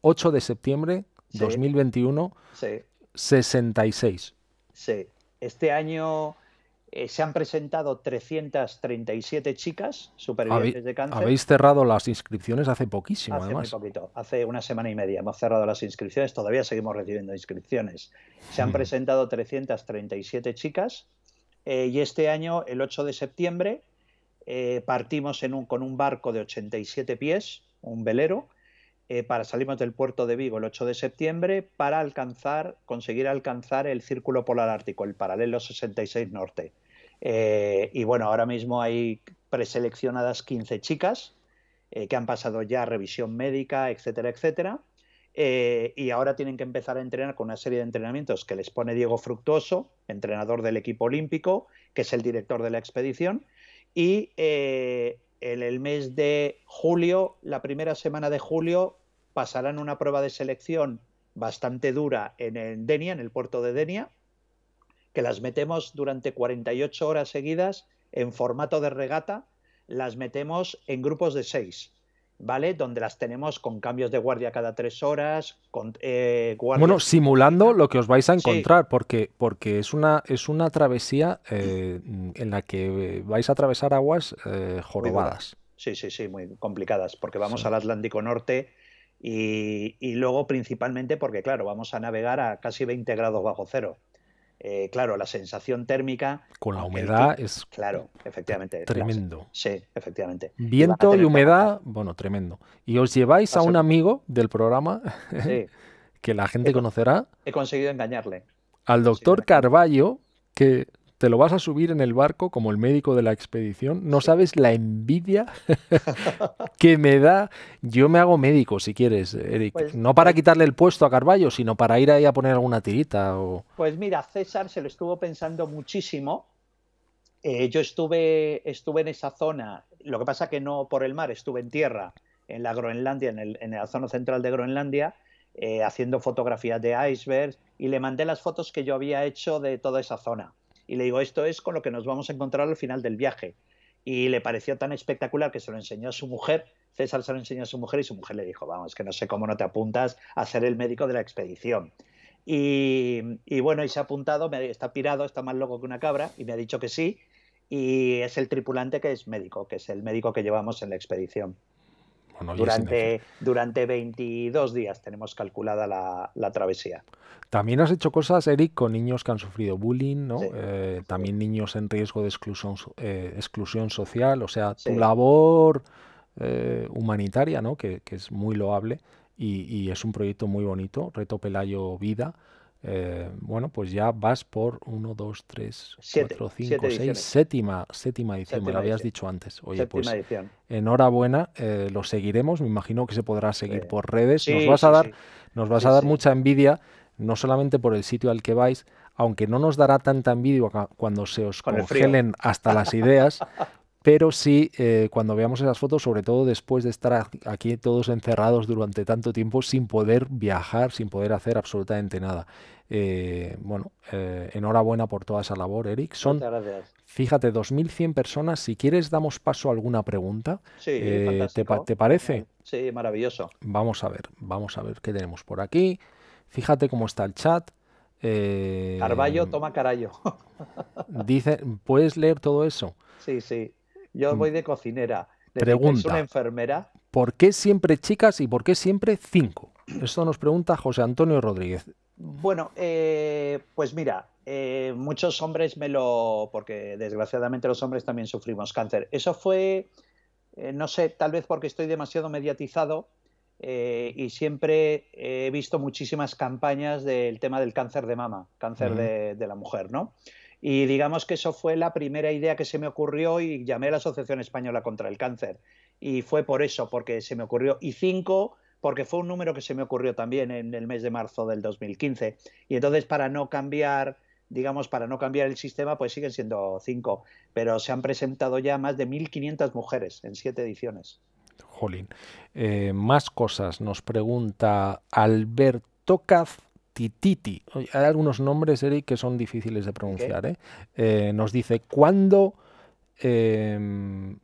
8 de septiembre 2021, sí. 66. Sí. Este año eh, se han presentado 337 chicas supervivientes de cáncer. Habéis cerrado las inscripciones hace poquísimo, hace además. poquito, hace una semana y media hemos cerrado las inscripciones, todavía seguimos recibiendo inscripciones. Se han mm. presentado 337 chicas eh, y este año, el 8 de septiembre, eh, partimos en un, con un barco de 87 pies, un velero, eh, para salimos del puerto de Vigo el 8 de septiembre para alcanzar, conseguir alcanzar el círculo polar ártico, el paralelo 66 norte. Eh, y bueno, ahora mismo hay preseleccionadas 15 chicas eh, que han pasado ya revisión médica, etcétera, etcétera. y ahora tienen que empezar a entrenar con una serie de entrenamientos que les pone Diego Fructuoso, entrenador del equipo olímpico, que es el director de la expedición. Y en el mes de julio, la primera semana de julio, pasarán una prueba de selección bastante dura en, Denia, en el puerto de Denia, que las metemos durante 48 horas seguidas en formato de regata, las metemos en grupos de seis. ¿vale? Donde las tenemos con cambios de guardia cada tres horas, con eh, Bueno, simulando lo que os vais a encontrar, porque, porque es una, es una travesía eh, en la que vais a atravesar aguas eh, jorobadas. Sí, sí, sí, muy complicadas, porque vamos al Atlántico Norte y, y, luego principalmente porque, claro, vamos a navegar a casi 20 grados bajo cero. Eh, claro, la sensación térmica. Con la humedad es. Claro, efectivamente. Tremendo. Sí, efectivamente. Viento y, humedad, bueno, tremendo. Y os lleváis a, un amigo del programa que la gente conocerá. He conseguido engañarle. Al doctor Carballo, que te lo vas a subir en el barco como el médico de la expedición. No sabes la envidia que me da. Yo me hago médico, si quieres, Eric. Pues no para quitarle el puesto a Carballo, sino para ir ahí a poner alguna tirita. Pues mira, César se lo estuvo pensando muchísimo. Eh, yo estuve, estuve en esa zona, lo que pasa que no por el mar, estuve en tierra, en la Groenlandia, en, la zona central de Groenlandia, eh, haciendo fotografías de icebergs y le mandé las fotos que yo había hecho de toda esa zona y le digo, esto es con lo que nos vamos a encontrar al final del viaje. Y le pareció tan espectacular que se lo enseñó a su mujer, César se lo enseñó a su mujer y su mujer le dijo, vamos, que no sé cómo no te apuntas a ser el médico de la expedición. Y, bueno, y se ha apuntado, está pirado, está más loco que una cabra y me ha dicho que sí. Y es el tripulante que es médico, que es el médico que llevamos en la expedición durante, durante 22 días tenemos calculada la, la, travesía. También has hecho cosas, Eric, con niños que han sufrido bullying, eh, También niños en riesgo de exclusión, eh, exclusión social, o sea, tu labor eh, humanitaria, Que, es muy loable y, es un proyecto muy bonito, Reto Pelayo Vida. Eh, bueno, pues ya vas por 1, 2, 3, 4, 5, 6, séptima, séptima edición, me lo habías dicho antes. Oye, pues enhorabuena, eh, lo seguiremos, me imagino que se podrá seguir por redes. nos vas a dar, nos vas a dar mucha envidia, no solamente por el sitio al que vais, aunque no nos dará tanta envidia cuando se os congelen hasta las ideas, pero sí eh, cuando veamos esas fotos, sobre todo después de estar aquí todos encerrados durante tanto tiempo sin poder viajar, sin poder hacer absolutamente nada. Eh, bueno, eh, enhorabuena por toda esa labor, Eric. Son, Muchas gracias. fíjate, 2.100 personas. Si quieres, damos paso a alguna pregunta. Sí, ¿te, ¿te, parece? Sí, maravilloso. Vamos a ver, vamos a ver qué tenemos por aquí. Fíjate cómo está el chat. Carballo toma carallo. dice, ¿puedes leer todo eso? Sí, sí. Yo mm. voy de cocinera. ¿De Pregunta. una enfermera? ¿Por qué siempre chicas y por qué siempre cinco? Esto nos pregunta José Antonio Rodríguez. Bueno, eh, pues mira, eh, muchos hombres me lo... porque desgraciadamente los hombres también sufrimos cáncer. Eso fue, eh, no sé, tal vez porque estoy demasiado mediatizado y siempre he visto muchísimas campañas del tema del cáncer de mama, cáncer mm. de, la mujer, ¿no? Y digamos que eso fue la primera idea que se me ocurrió y llamé a la Asociación Española contra el Cáncer. Y fue por eso, porque se me ocurrió. Y cinco, porque fue un número que se me ocurrió también en el mes de marzo del 2015. Y entonces, para no cambiar, digamos, para no cambiar el sistema, pues siguen siendo cinco. Pero se han presentado ya más de 1.500 mujeres en siete ediciones. Jolín. Eh, más cosas nos pregunta Alberto Caz Tititi. Hay algunos nombres, Eric, que son difíciles de pronunciar. ¿eh? Eh, nos dice, ¿cuándo... Em,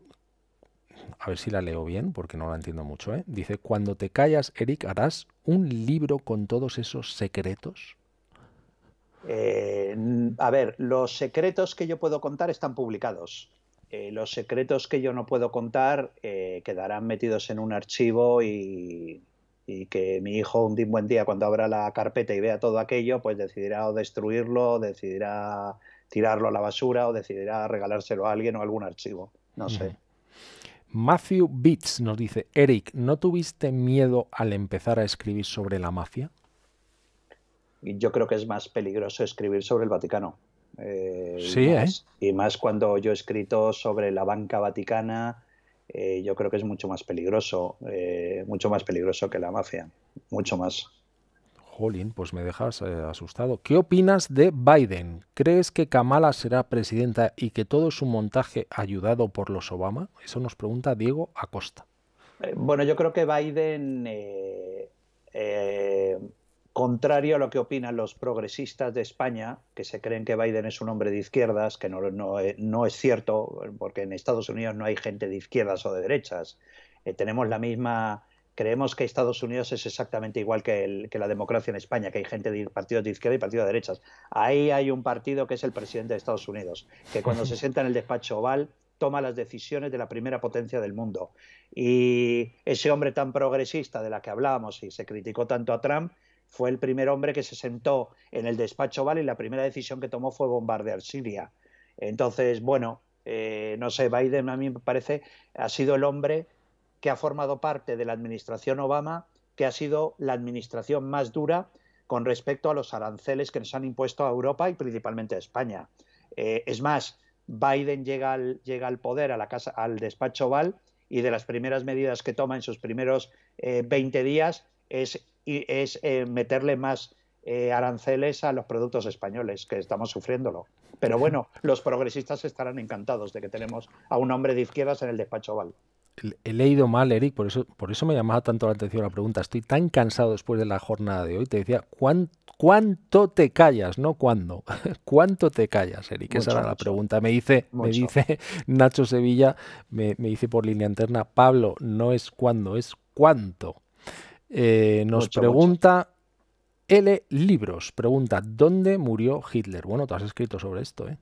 a ver si la leo bien, porque no la entiendo mucho. ¿eh? Dice, cuando te callas, Eric, ¿harás un libro con todos esos secretos? a ver, los secretos que yo puedo contar están publicados. los secretos que yo no puedo contar quedarán metidos en un archivo y y que mi hijo un buen día cuando abra la carpeta y vea todo aquello, pues decidirá o destruirlo, decidirá tirarlo a la basura o decidirá regalárselo a alguien o a algún archivo. No sé. Matthew Beats nos dice, Eric, ¿no tuviste miedo al empezar a escribir sobre la mafia? Yo creo que es más peligroso escribir sobre el Vaticano. Eh, sí, es. ¿eh? Y más cuando yo he escrito sobre la banca vaticana, eh, yo creo que es mucho más peligroso, eh, mucho más peligroso que la mafia, mucho más. Jolín, pues me dejas eh, asustado. ¿Qué opinas de Biden? ¿Crees que Kamala será presidenta y que todo su montaje ayudado por los Obama? Eso nos pregunta Diego Acosta. bueno, yo creo que Biden contrario a lo que opinan los progresistas de España, que se creen que Biden es un hombre de izquierdas, que no, eh, es cierto, porque en Estados Unidos no hay gente de izquierdas o de derechas. Eh, tenemos la misma... Creemos que Estados Unidos es exactamente igual que, la democracia en España, que hay gente de partidos de izquierda y partidos de derechas. Ahí hay un partido que es el presidente de Estados Unidos, que cuando se sienta en el despacho oval toma las decisiones de la primera potencia del mundo. Y ese hombre tan progresista de la que hablábamos y se criticó tanto a Trump, fue el primer hombre que se sentó en el despacho Oval y la primera decisión que tomó fue bombardear Siria. Entonces, bueno, eh, no sé, Biden a mí me parece ha sido el hombre que ha formado parte de la administración Obama, que ha sido la administración más dura con respecto a los aranceles que nos han impuesto a Europa y principalmente a España. Eh, es más, Biden llega al, llega al poder, a la casa, al despacho Oval, y de las primeras medidas que toma en sus primeros 20 eh, días es y es eh, meterle más eh, aranceles a los productos españoles, que estamos sufriéndolo. Pero bueno, los progresistas estarán encantados de que tenemos a un hombre de izquierdas en el despacho Oval. He leído mal, Eric, por eso, por eso me llamaba tanto la atención la pregunta. Estoy tan cansado después de la jornada de hoy. Te decía, ¿cuánto, te callas? No cuándo. ¿Cuánto te callas, Eric? Esa era la pregunta. Me dice, me dice Nacho Sevilla, me, me dice por línea interna, Pablo, no es cuándo, es cuánto. Eh, nos pregunta L. Libros, pregunta, ¿dónde murió Hitler? Bueno, tú has escrito sobre esto, ¿eh?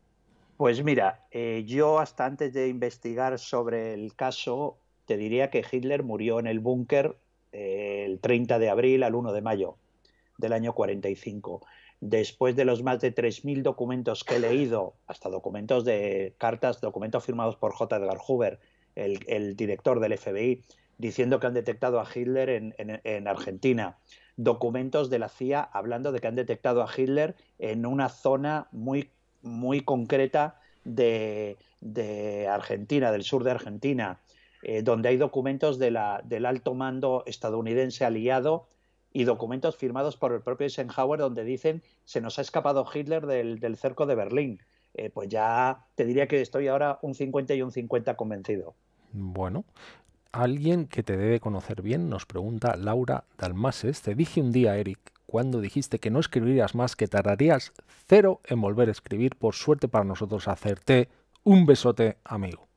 Pues mira, eh, yo hasta antes de investigar sobre el caso, te diría que Hitler murió en el búnker eh, el 30 de abril al 1 de mayo del año 45. Después de los más de 3.000 documentos que he leído, hasta documentos de cartas, documentos firmados por J. Edgar Hoover, el director del FBI, diciendo que han detectado a Hitler en, Argentina, documentos de la CIA hablando de que han detectado a Hitler en una zona muy, muy concreta de, Argentina, del sur de Argentina, eh, donde hay documentos del alto mando estadounidense aliado y documentos firmados por el propio Eisenhower donde dicen se nos ha escapado Hitler del, cerco de Berlín. Eh, pues ya te diría que estoy ahora un 50 y un 50 convencido. Bueno, Alguien que te debe conocer bien nos pregunta Laura Dalmases. Te dije un día, Eric, cuando dijiste que no escribirías más, que tardarías cero en volver a escribir. Por suerte para nosotros, hacerte Un besote, amigo.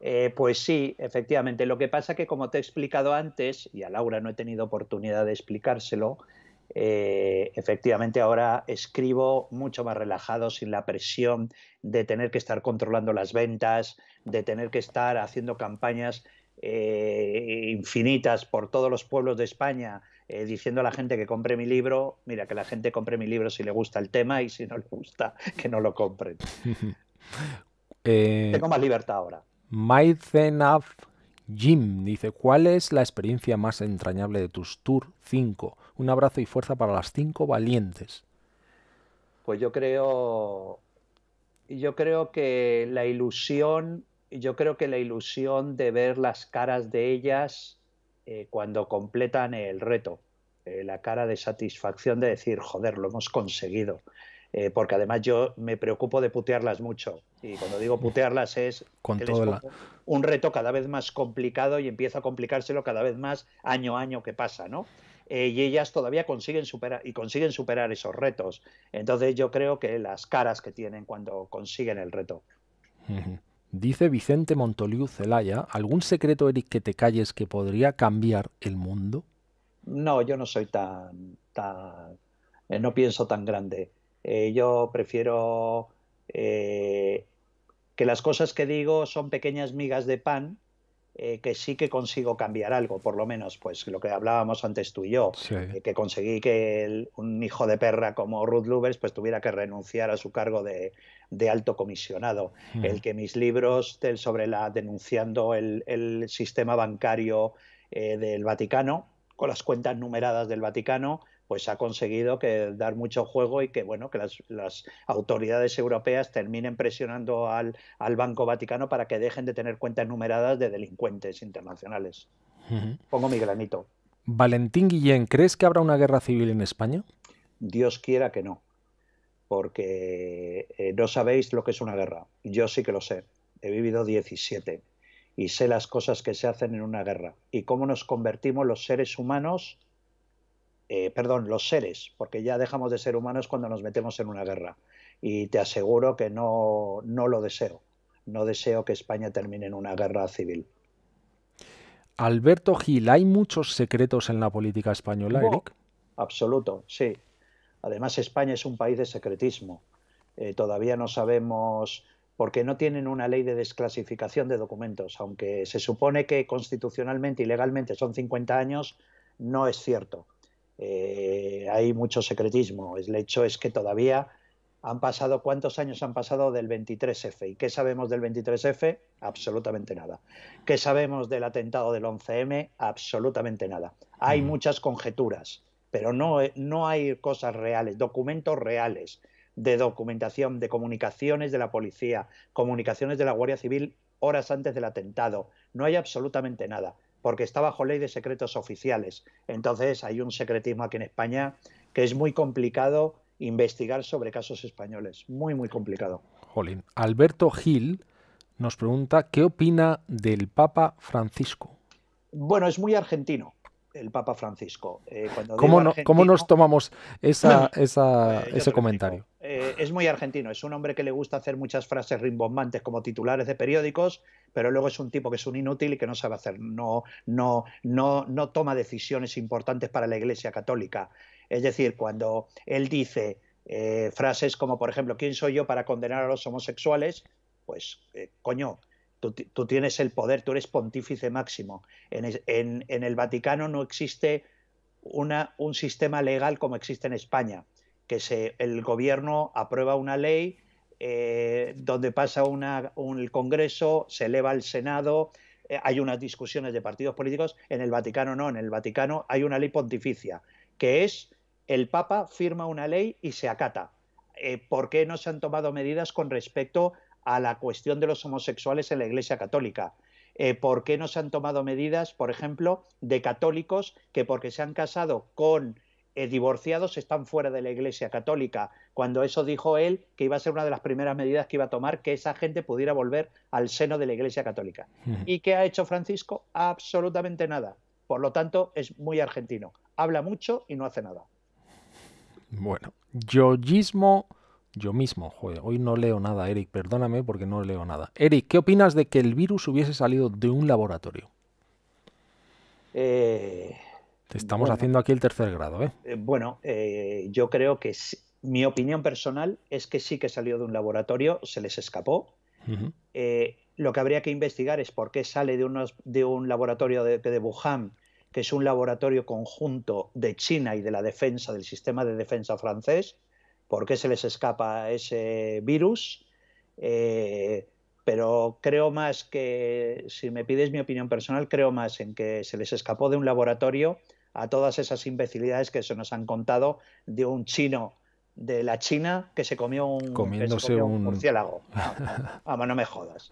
Eh, pues sí, efectivamente. Lo que pasa que, como te he explicado antes, y a Laura no he tenido oportunidad de explicárselo, eh, efectivamente ahora escribo mucho más relajado, sin la presión de tener que estar controlando las ventas, de tener que estar haciendo campañas eh, infinitas por todos los pueblos de España eh, diciendo a la gente que compre mi libro, mira, que la gente compre mi libro si le gusta el tema y si no le gusta, que no lo compren. Eh, Tengo más libertad ahora. Maizenaf Jim dice, ¿cuál es la experiencia más entrañable de tus Tour 5? Un abrazo y fuerza para las cinco valientes. Pues yo creo, yo creo que la ilusión yo creo que la ilusión de ver las caras de ellas eh, cuando completan el reto, eh, la cara de satisfacción de decir, joder, lo hemos conseguido. Eh, porque además yo me preocupo de putearlas mucho. Y cuando digo putearlas es Con un reto cada vez más complicado y empieza a complicárselo cada vez más año a año que pasa, ¿no? y ellas todavía consiguen superar y consiguen superar esos retos. Entonces yo creo que las caras que tienen cuando consiguen el reto. Dice Vicente Montoliu Celaya, ¿algún secreto, Eric, que te calles que podría cambiar el mundo? No, yo no soy tan, tan eh, no pienso tan grande. Eh, yo prefiero eh, que las cosas que digo son pequeñas migas de pan eh, que sí que consigo cambiar algo, por lo menos, pues lo que hablábamos antes tú y yo, eh, que conseguí que un hijo de perra como Ruth Lubers pues tuviera que renunciar a su cargo de, alto comisionado, mm. el que mis libros del, sobre la denunciando el, sistema bancario eh, del Vaticano, con las cuentas numeradas del Vaticano, pues ha conseguido que dar mucho juego y que bueno que las, autoridades europeas terminen presionando al, Banco Vaticano para que dejen de tener cuentas numeradas de delincuentes internacionales. Pongo mi granito. Valentín Guillén, ¿crees que habrá una guerra civil en España? Dios quiera que no, porque eh, no sabéis lo que es una guerra. Yo sí que lo sé. He vivido 17 y sé las cosas que se hacen en una guerra y cómo nos convertimos los seres humanos eh, perdón, los seres, porque ya dejamos de ser humanos cuando nos metemos en una guerra. Y te aseguro que no, no lo deseo. No deseo que España termine en una guerra civil. Alberto Gil, ¿hay muchos secretos en la política española, Absoluto, sí. Además, España es un país de secretismo. Eh, todavía no sabemos, porque no tienen una ley de desclasificación de documentos, aunque se supone que constitucionalmente y legalmente son 50 años, no es cierto. Eh, hay mucho secretismo. El hecho es que todavía han pasado, ¿cuántos años han pasado del 23F? ¿Y qué sabemos del 23F? Absolutamente nada. ¿Qué sabemos del atentado del 11M? Absolutamente nada. Hay muchas conjeturas, pero no, no hay cosas reales, documentos reales de documentación, de comunicaciones de la policía, comunicaciones de la Guardia Civil horas antes del atentado. No hay absolutamente nada porque está bajo ley de secretos oficiales. Entonces hay un secretismo aquí en España que es muy complicado investigar sobre casos españoles. Muy, muy complicado. Jolín. Alberto Gil nos pregunta qué opina del Papa Francisco. Bueno, es muy argentino el Papa Francisco. Eh, ¿Cómo, nos tomamos eh, ese comentario? Eh, es muy argentino. Es un hombre que le gusta hacer muchas frases rimbombantes como titulares de periódicos, pero luego es un tipo que es un inútil y que no sabe hacer, no, no, no, toma decisiones importantes para la Iglesia Católica. Es decir, cuando él dice eh, frases como, por ejemplo, ¿quién soy yo para condenar a los homosexuales? Pues, eh, coño, Tú, tienes el poder, tú eres pontífice máximo. En, el Vaticano no existe un sistema legal como existe en España que se, el gobierno aprueba una ley eh, donde pasa un, Congreso, se eleva al el Senado, eh, hay unas discusiones de partidos políticos, en el Vaticano no, en el Vaticano hay una ley pontificia, que es el Papa firma una ley y se acata. Eh, ¿Por qué no se han tomado medidas con respecto a la cuestión de los homosexuales en la Iglesia Católica? ¿Por qué no se han tomado medidas, por ejemplo, de católicos que porque se han casado con eh, divorciados están fuera de la Iglesia Católica, cuando eso dijo él que iba a ser una de las primeras medidas que iba a tomar que esa gente pudiera volver al seno de la Iglesia Católica. ¿Y qué ha hecho Francisco? Absolutamente nada. Por lo tanto, es muy argentino. Habla mucho y no hace nada. Bueno, yo mismo, joder, hoy no leo nada, Eric, perdóname porque no leo nada. Eric, ¿qué opinas de que el virus hubiese salido de un laboratorio? Eh, estamos haciendo aquí el tercer grado, ¿eh? eh bueno, eh, yo creo que mi opinión personal es que sí que salió de un laboratorio, se les escapó. Eh, lo que habría que investigar es por qué sale de, de un laboratorio de, Wuhan, que es un laboratorio conjunto de China y de la defensa, del sistema de defensa francés, por qué se les escapa ese virus. pero creo más que, si me pides mi opinión personal, creo más en que se les escapó de un laboratorio a todas esas imbecilidades que se nos han contado de un chino de la China que se comió un, murciélago. Vamos, ah, ah, ah, no me jodas.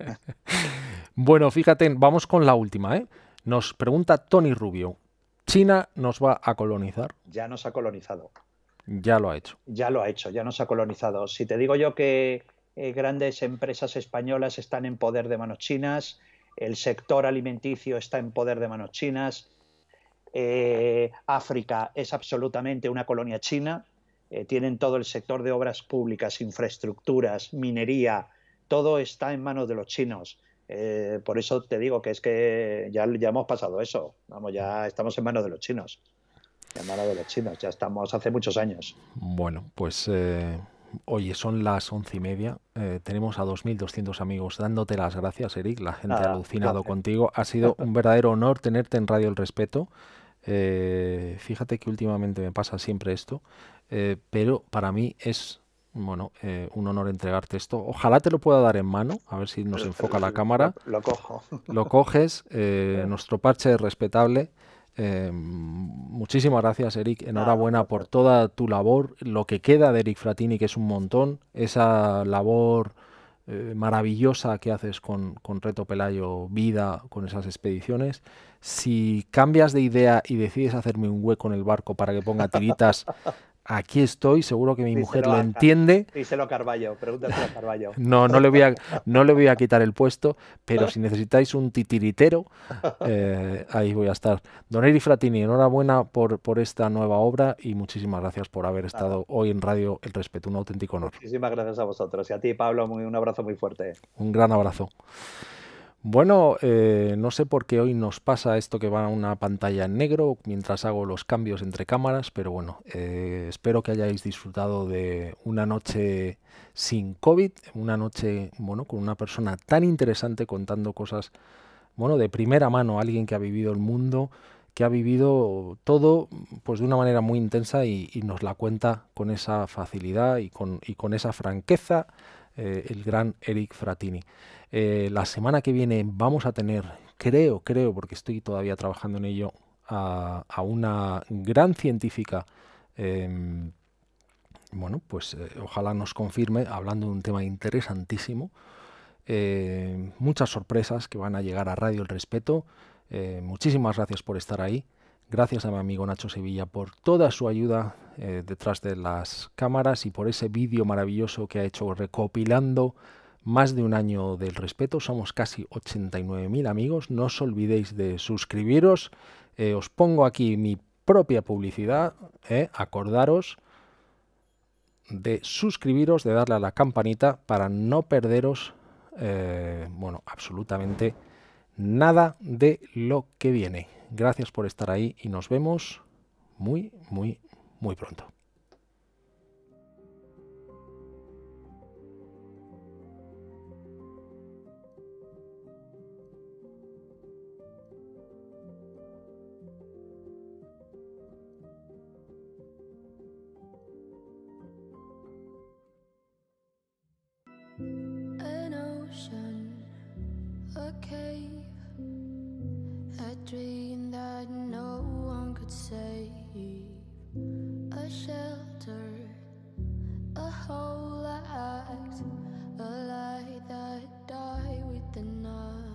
bueno, fíjate, vamos con la última. ¿eh? Nos pregunta Tony Rubio. ¿China nos va a colonizar? Ya nos ha colonizado. Ya lo ha hecho. Ya lo ha hecho, ya nos ha colonizado. Si te digo yo que eh, grandes empresas españolas están en poder de manos chinas, el sector alimenticio está en poder de manos chinas, eh, África es absolutamente una colonia china. Eh, tienen todo el sector de obras públicas, infraestructuras, minería, todo está en manos de los chinos. Eh, por eso te digo que es que ya, ya hemos pasado eso. Vamos, ya estamos en manos de los chinos. En manos de los chinos, ya estamos hace muchos años. Bueno, pues oye, son las once y media. tenemos a 2.200 amigos dándote las gracias, Eric. La gente ha ah, alucinado contigo. Ha sido un verdadero honor tenerte en Radio El Respeto. Eh, fíjate que últimamente me pasa siempre esto, eh, pero para mí es bueno, eh, un honor entregarte esto. Ojalá te lo pueda dar en mano, a ver si nos enfoca la cámara. Lo, cojo. Lo coges, nuestro parche es respetable. muchísimas gracias, Eric. Enhorabuena por toda tu labor. Lo que queda de Eric Fratini, que es un montón, esa labor eh, maravillosa que haces con, con, Reto Pelayo Vida, con esas expediciones. Si cambias de idea y decides hacerme un hueco en el barco para que ponga tiritas aquí estoy, seguro que mi mujer lo entiende. Díselo Carballo, pregúntale a Carballo. No, no le, voy a, no le voy a quitar el puesto, pero si necesitáis un titiritero, eh, ahí voy a estar. Don Eri Fratini, enhorabuena por, por esta nueva obra y muchísimas gracias por haber estado hoy en Radio El Respeto, un auténtico honor. Muchísimas gracias a vosotros y a ti, Pablo, un abrazo muy fuerte. Un gran abrazo. Bueno, eh, no sé por qué hoy nos pasa esto que va a una pantalla en negro mientras hago los cambios entre cámaras, pero bueno, eh, espero que hayáis disfrutado de una noche sin COVID, una noche bueno, con una persona tan interesante contando cosas bueno, de primera mano, alguien que ha vivido el mundo, que ha vivido todo pues de una manera muy intensa y, nos la cuenta con esa facilidad y con, y con esa franqueza eh, el gran Eric Fratini. Eh, la semana que viene vamos a tener, creo, creo, porque estoy todavía trabajando en ello, a, una gran científica. Em, bueno, pues eh, ojalá nos confirme hablando de un tema interesantísimo. Eh, muchas sorpresas que van a llegar a Radio El Respeto. muchísimas gracias por estar ahí. Gracias a mi amigo Nacho Sevilla por toda su ayuda detrás de las cámaras y por ese vídeo maravilloso que ha hecho recopilando más de un año del respeto, somos casi 89.000 amigos, no os olvidéis de suscribiros, eh, os pongo aquí mi propia publicidad, eh, acordaros de suscribiros, de darle a la campanita para no perderos, eh, bueno, absolutamente nada de lo que viene. Gracias por estar ahí y nos vemos muy, muy, muy pronto. An ocean, a cave, a dream that no one could save, a shelter, a whole act, a light that died with the night.